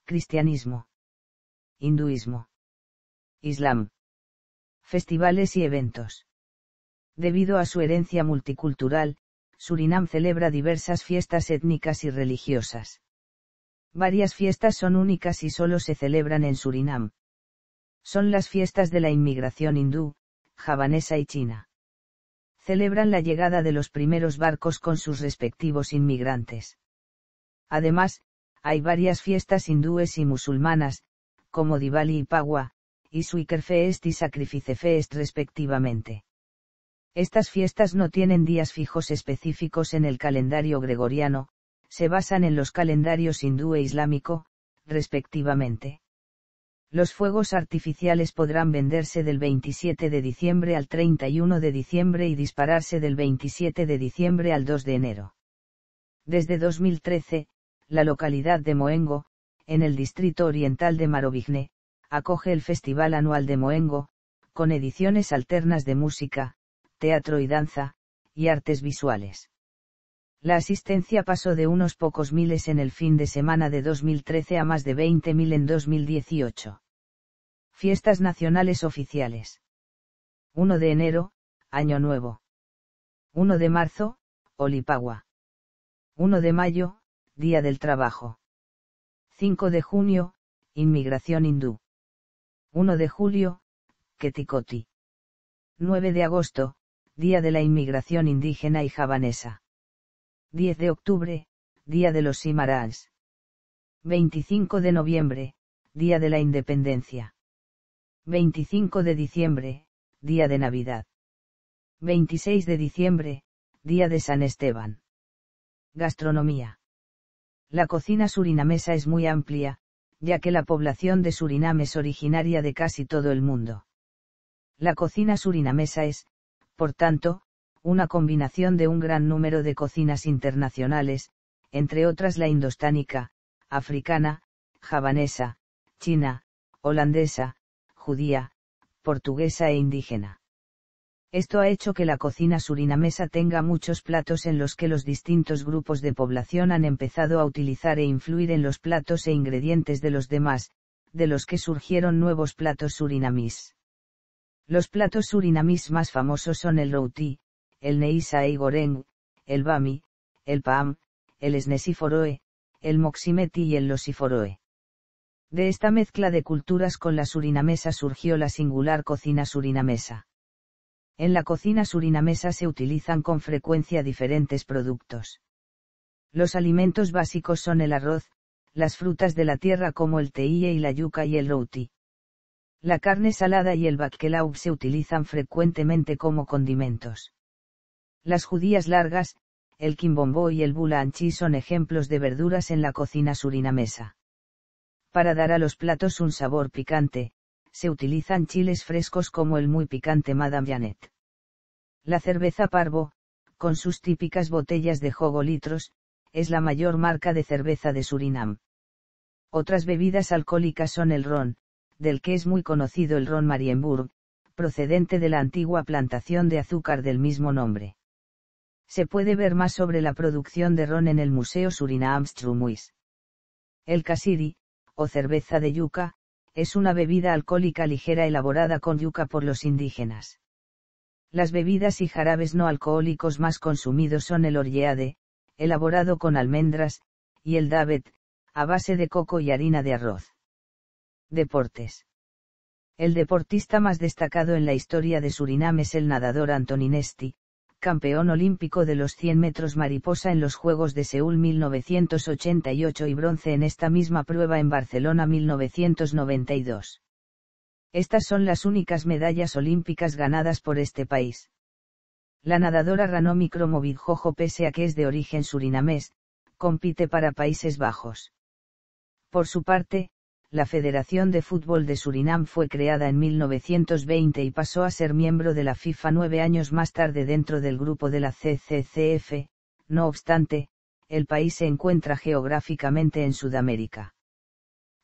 Cristianismo. Hinduismo. Islam. Festivales y eventos. Debido a su herencia multicultural, Surinam celebra diversas fiestas étnicas y religiosas. Varias fiestas son únicas y solo se celebran en Surinam. Son las fiestas de la inmigración hindú, javanesa y china. Celebran la llegada de los primeros barcos con sus respectivos inmigrantes. Además, hay varias fiestas hindúes y musulmanas, como Diwali y Pagua, y Suikerfeest y Sacrificefeest respectivamente. Estas fiestas no tienen días fijos específicos en el calendario gregoriano, se basan en los calendarios hindú e islámico, respectivamente. Los fuegos artificiales podrán venderse del 27 de diciembre al 31 de diciembre y dispararse del 27 de diciembre al 2 de enero. Desde 2013, la localidad de Moengo, en el distrito oriental de Marovigne, acoge el Festival Anual de Moengo, con ediciones alternas de música, teatro y danza, y artes visuales. La asistencia pasó de unos pocos miles en el fin de semana de 2013 a más de 20.000 en 2018. Fiestas nacionales oficiales. 1 de enero, Año Nuevo. 1 de marzo, Olipagua. 1 de mayo, Día del Trabajo. 5 de junio, Inmigración Hindú. 1 de julio, Ketikoti. 9 de agosto, Día de la Inmigración Indígena y Javanesa. 10 de octubre, Día de los Himarás. 25 de noviembre, Día de la Independencia. 25 de diciembre, Día de Navidad. 26 de diciembre, Día de San Esteban. Gastronomía. La cocina surinamesa es muy amplia, ya que la población de Surinam es originaria de casi todo el mundo. La cocina surinamesa es, por tanto, una combinación de un gran número de cocinas internacionales, entre otras la indostánica, africana, javanesa, china, holandesa, judía, portuguesa e indígena. Esto ha hecho que la cocina surinamesa tenga muchos platos en los que los distintos grupos de población han empezado a utilizar e influir en los platos e ingredientes de los demás, de los que surgieron nuevos platos surinamís. Los platos surinamís más famosos son el roti, el y Goreng, el Bami, el Pam, el Snesiforoe, el Moximeti y el Losiforoe. De esta mezcla de culturas con la surinamesa surgió la singular cocina surinamesa. En la cocina surinamesa se utilizan con frecuencia diferentes productos. Los alimentos básicos son el arroz, las frutas de la tierra como el teíe y la yuca y el roti. La carne salada y el bakkelaub se utilizan frecuentemente como condimentos. Las judías largas, el quimbombo y el bulanchi son ejemplos de verduras en la cocina surinamesa. Para dar a los platos un sabor picante, se utilizan chiles frescos como el muy picante Madame Janet. La cerveza Parvo, con sus típicas botellas de jogolitros, litros, es la mayor marca de cerveza de Surinam. Otras bebidas alcohólicas son el ron, del que es muy conocido el ron Marienburg, procedente de la antigua plantación de azúcar del mismo nombre se puede ver más sobre la producción de ron en el Museo Surinam El casiri, o cerveza de yuca, es una bebida alcohólica ligera elaborada con yuca por los indígenas. Las bebidas y jarabes no alcohólicos más consumidos son el orgeade, elaborado con almendras, y el davet, a base de coco y harina de arroz. Deportes. El deportista más destacado en la historia de Surinam es el nadador Antoninesti, campeón olímpico de los 100 metros mariposa en los Juegos de Seúl 1988 y bronce en esta misma prueba en Barcelona 1992. Estas son las únicas medallas olímpicas ganadas por este país. La nadadora Ranomi Jojo pese a que es de origen surinamés, compite para Países Bajos. Por su parte, la Federación de Fútbol de Surinam fue creada en 1920 y pasó a ser miembro de la FIFA nueve años más tarde dentro del grupo de la CCCF, no obstante, el país se encuentra geográficamente en Sudamérica.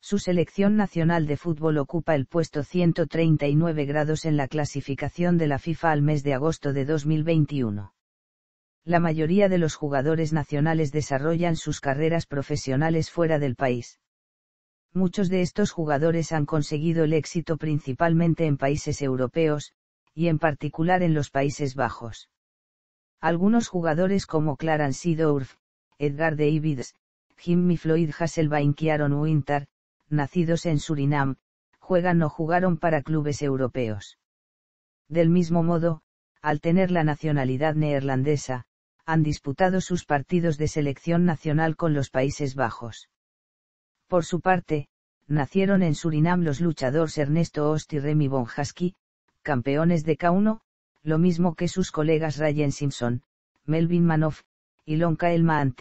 Su selección nacional de fútbol ocupa el puesto 139 grados en la clasificación de la FIFA al mes de agosto de 2021. La mayoría de los jugadores nacionales desarrollan sus carreras profesionales fuera del país Muchos de estos jugadores han conseguido el éxito principalmente en países europeos, y en particular en los Países Bajos. Algunos jugadores como Clarence Seedorf, Edgar Davids, Jimmy Floyd Hasselbaink y Winter, nacidos en Surinam, juegan o jugaron para clubes europeos. Del mismo modo, al tener la nacionalidad neerlandesa, han disputado sus partidos de selección nacional con los Países Bajos. Por su parte, nacieron en Surinam los luchadores Ernesto Ost y Remy Bonjasky, campeones de K1, lo mismo que sus colegas Ryan Simpson, Melvin Manoff, Ilonka Elmant,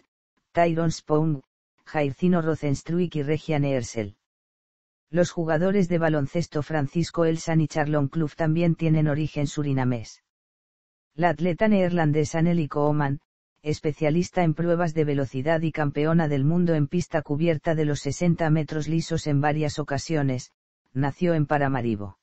Tyron Spong, Jaircino Rozenstruik y Regian Ersel. Los jugadores de baloncesto Francisco Elsan y Charlon Kluff también tienen origen surinamés. La atleta neerlandesa Nelly especialista en pruebas de velocidad y campeona del mundo en pista cubierta de los 60 metros lisos en varias ocasiones, nació en Paramaribo.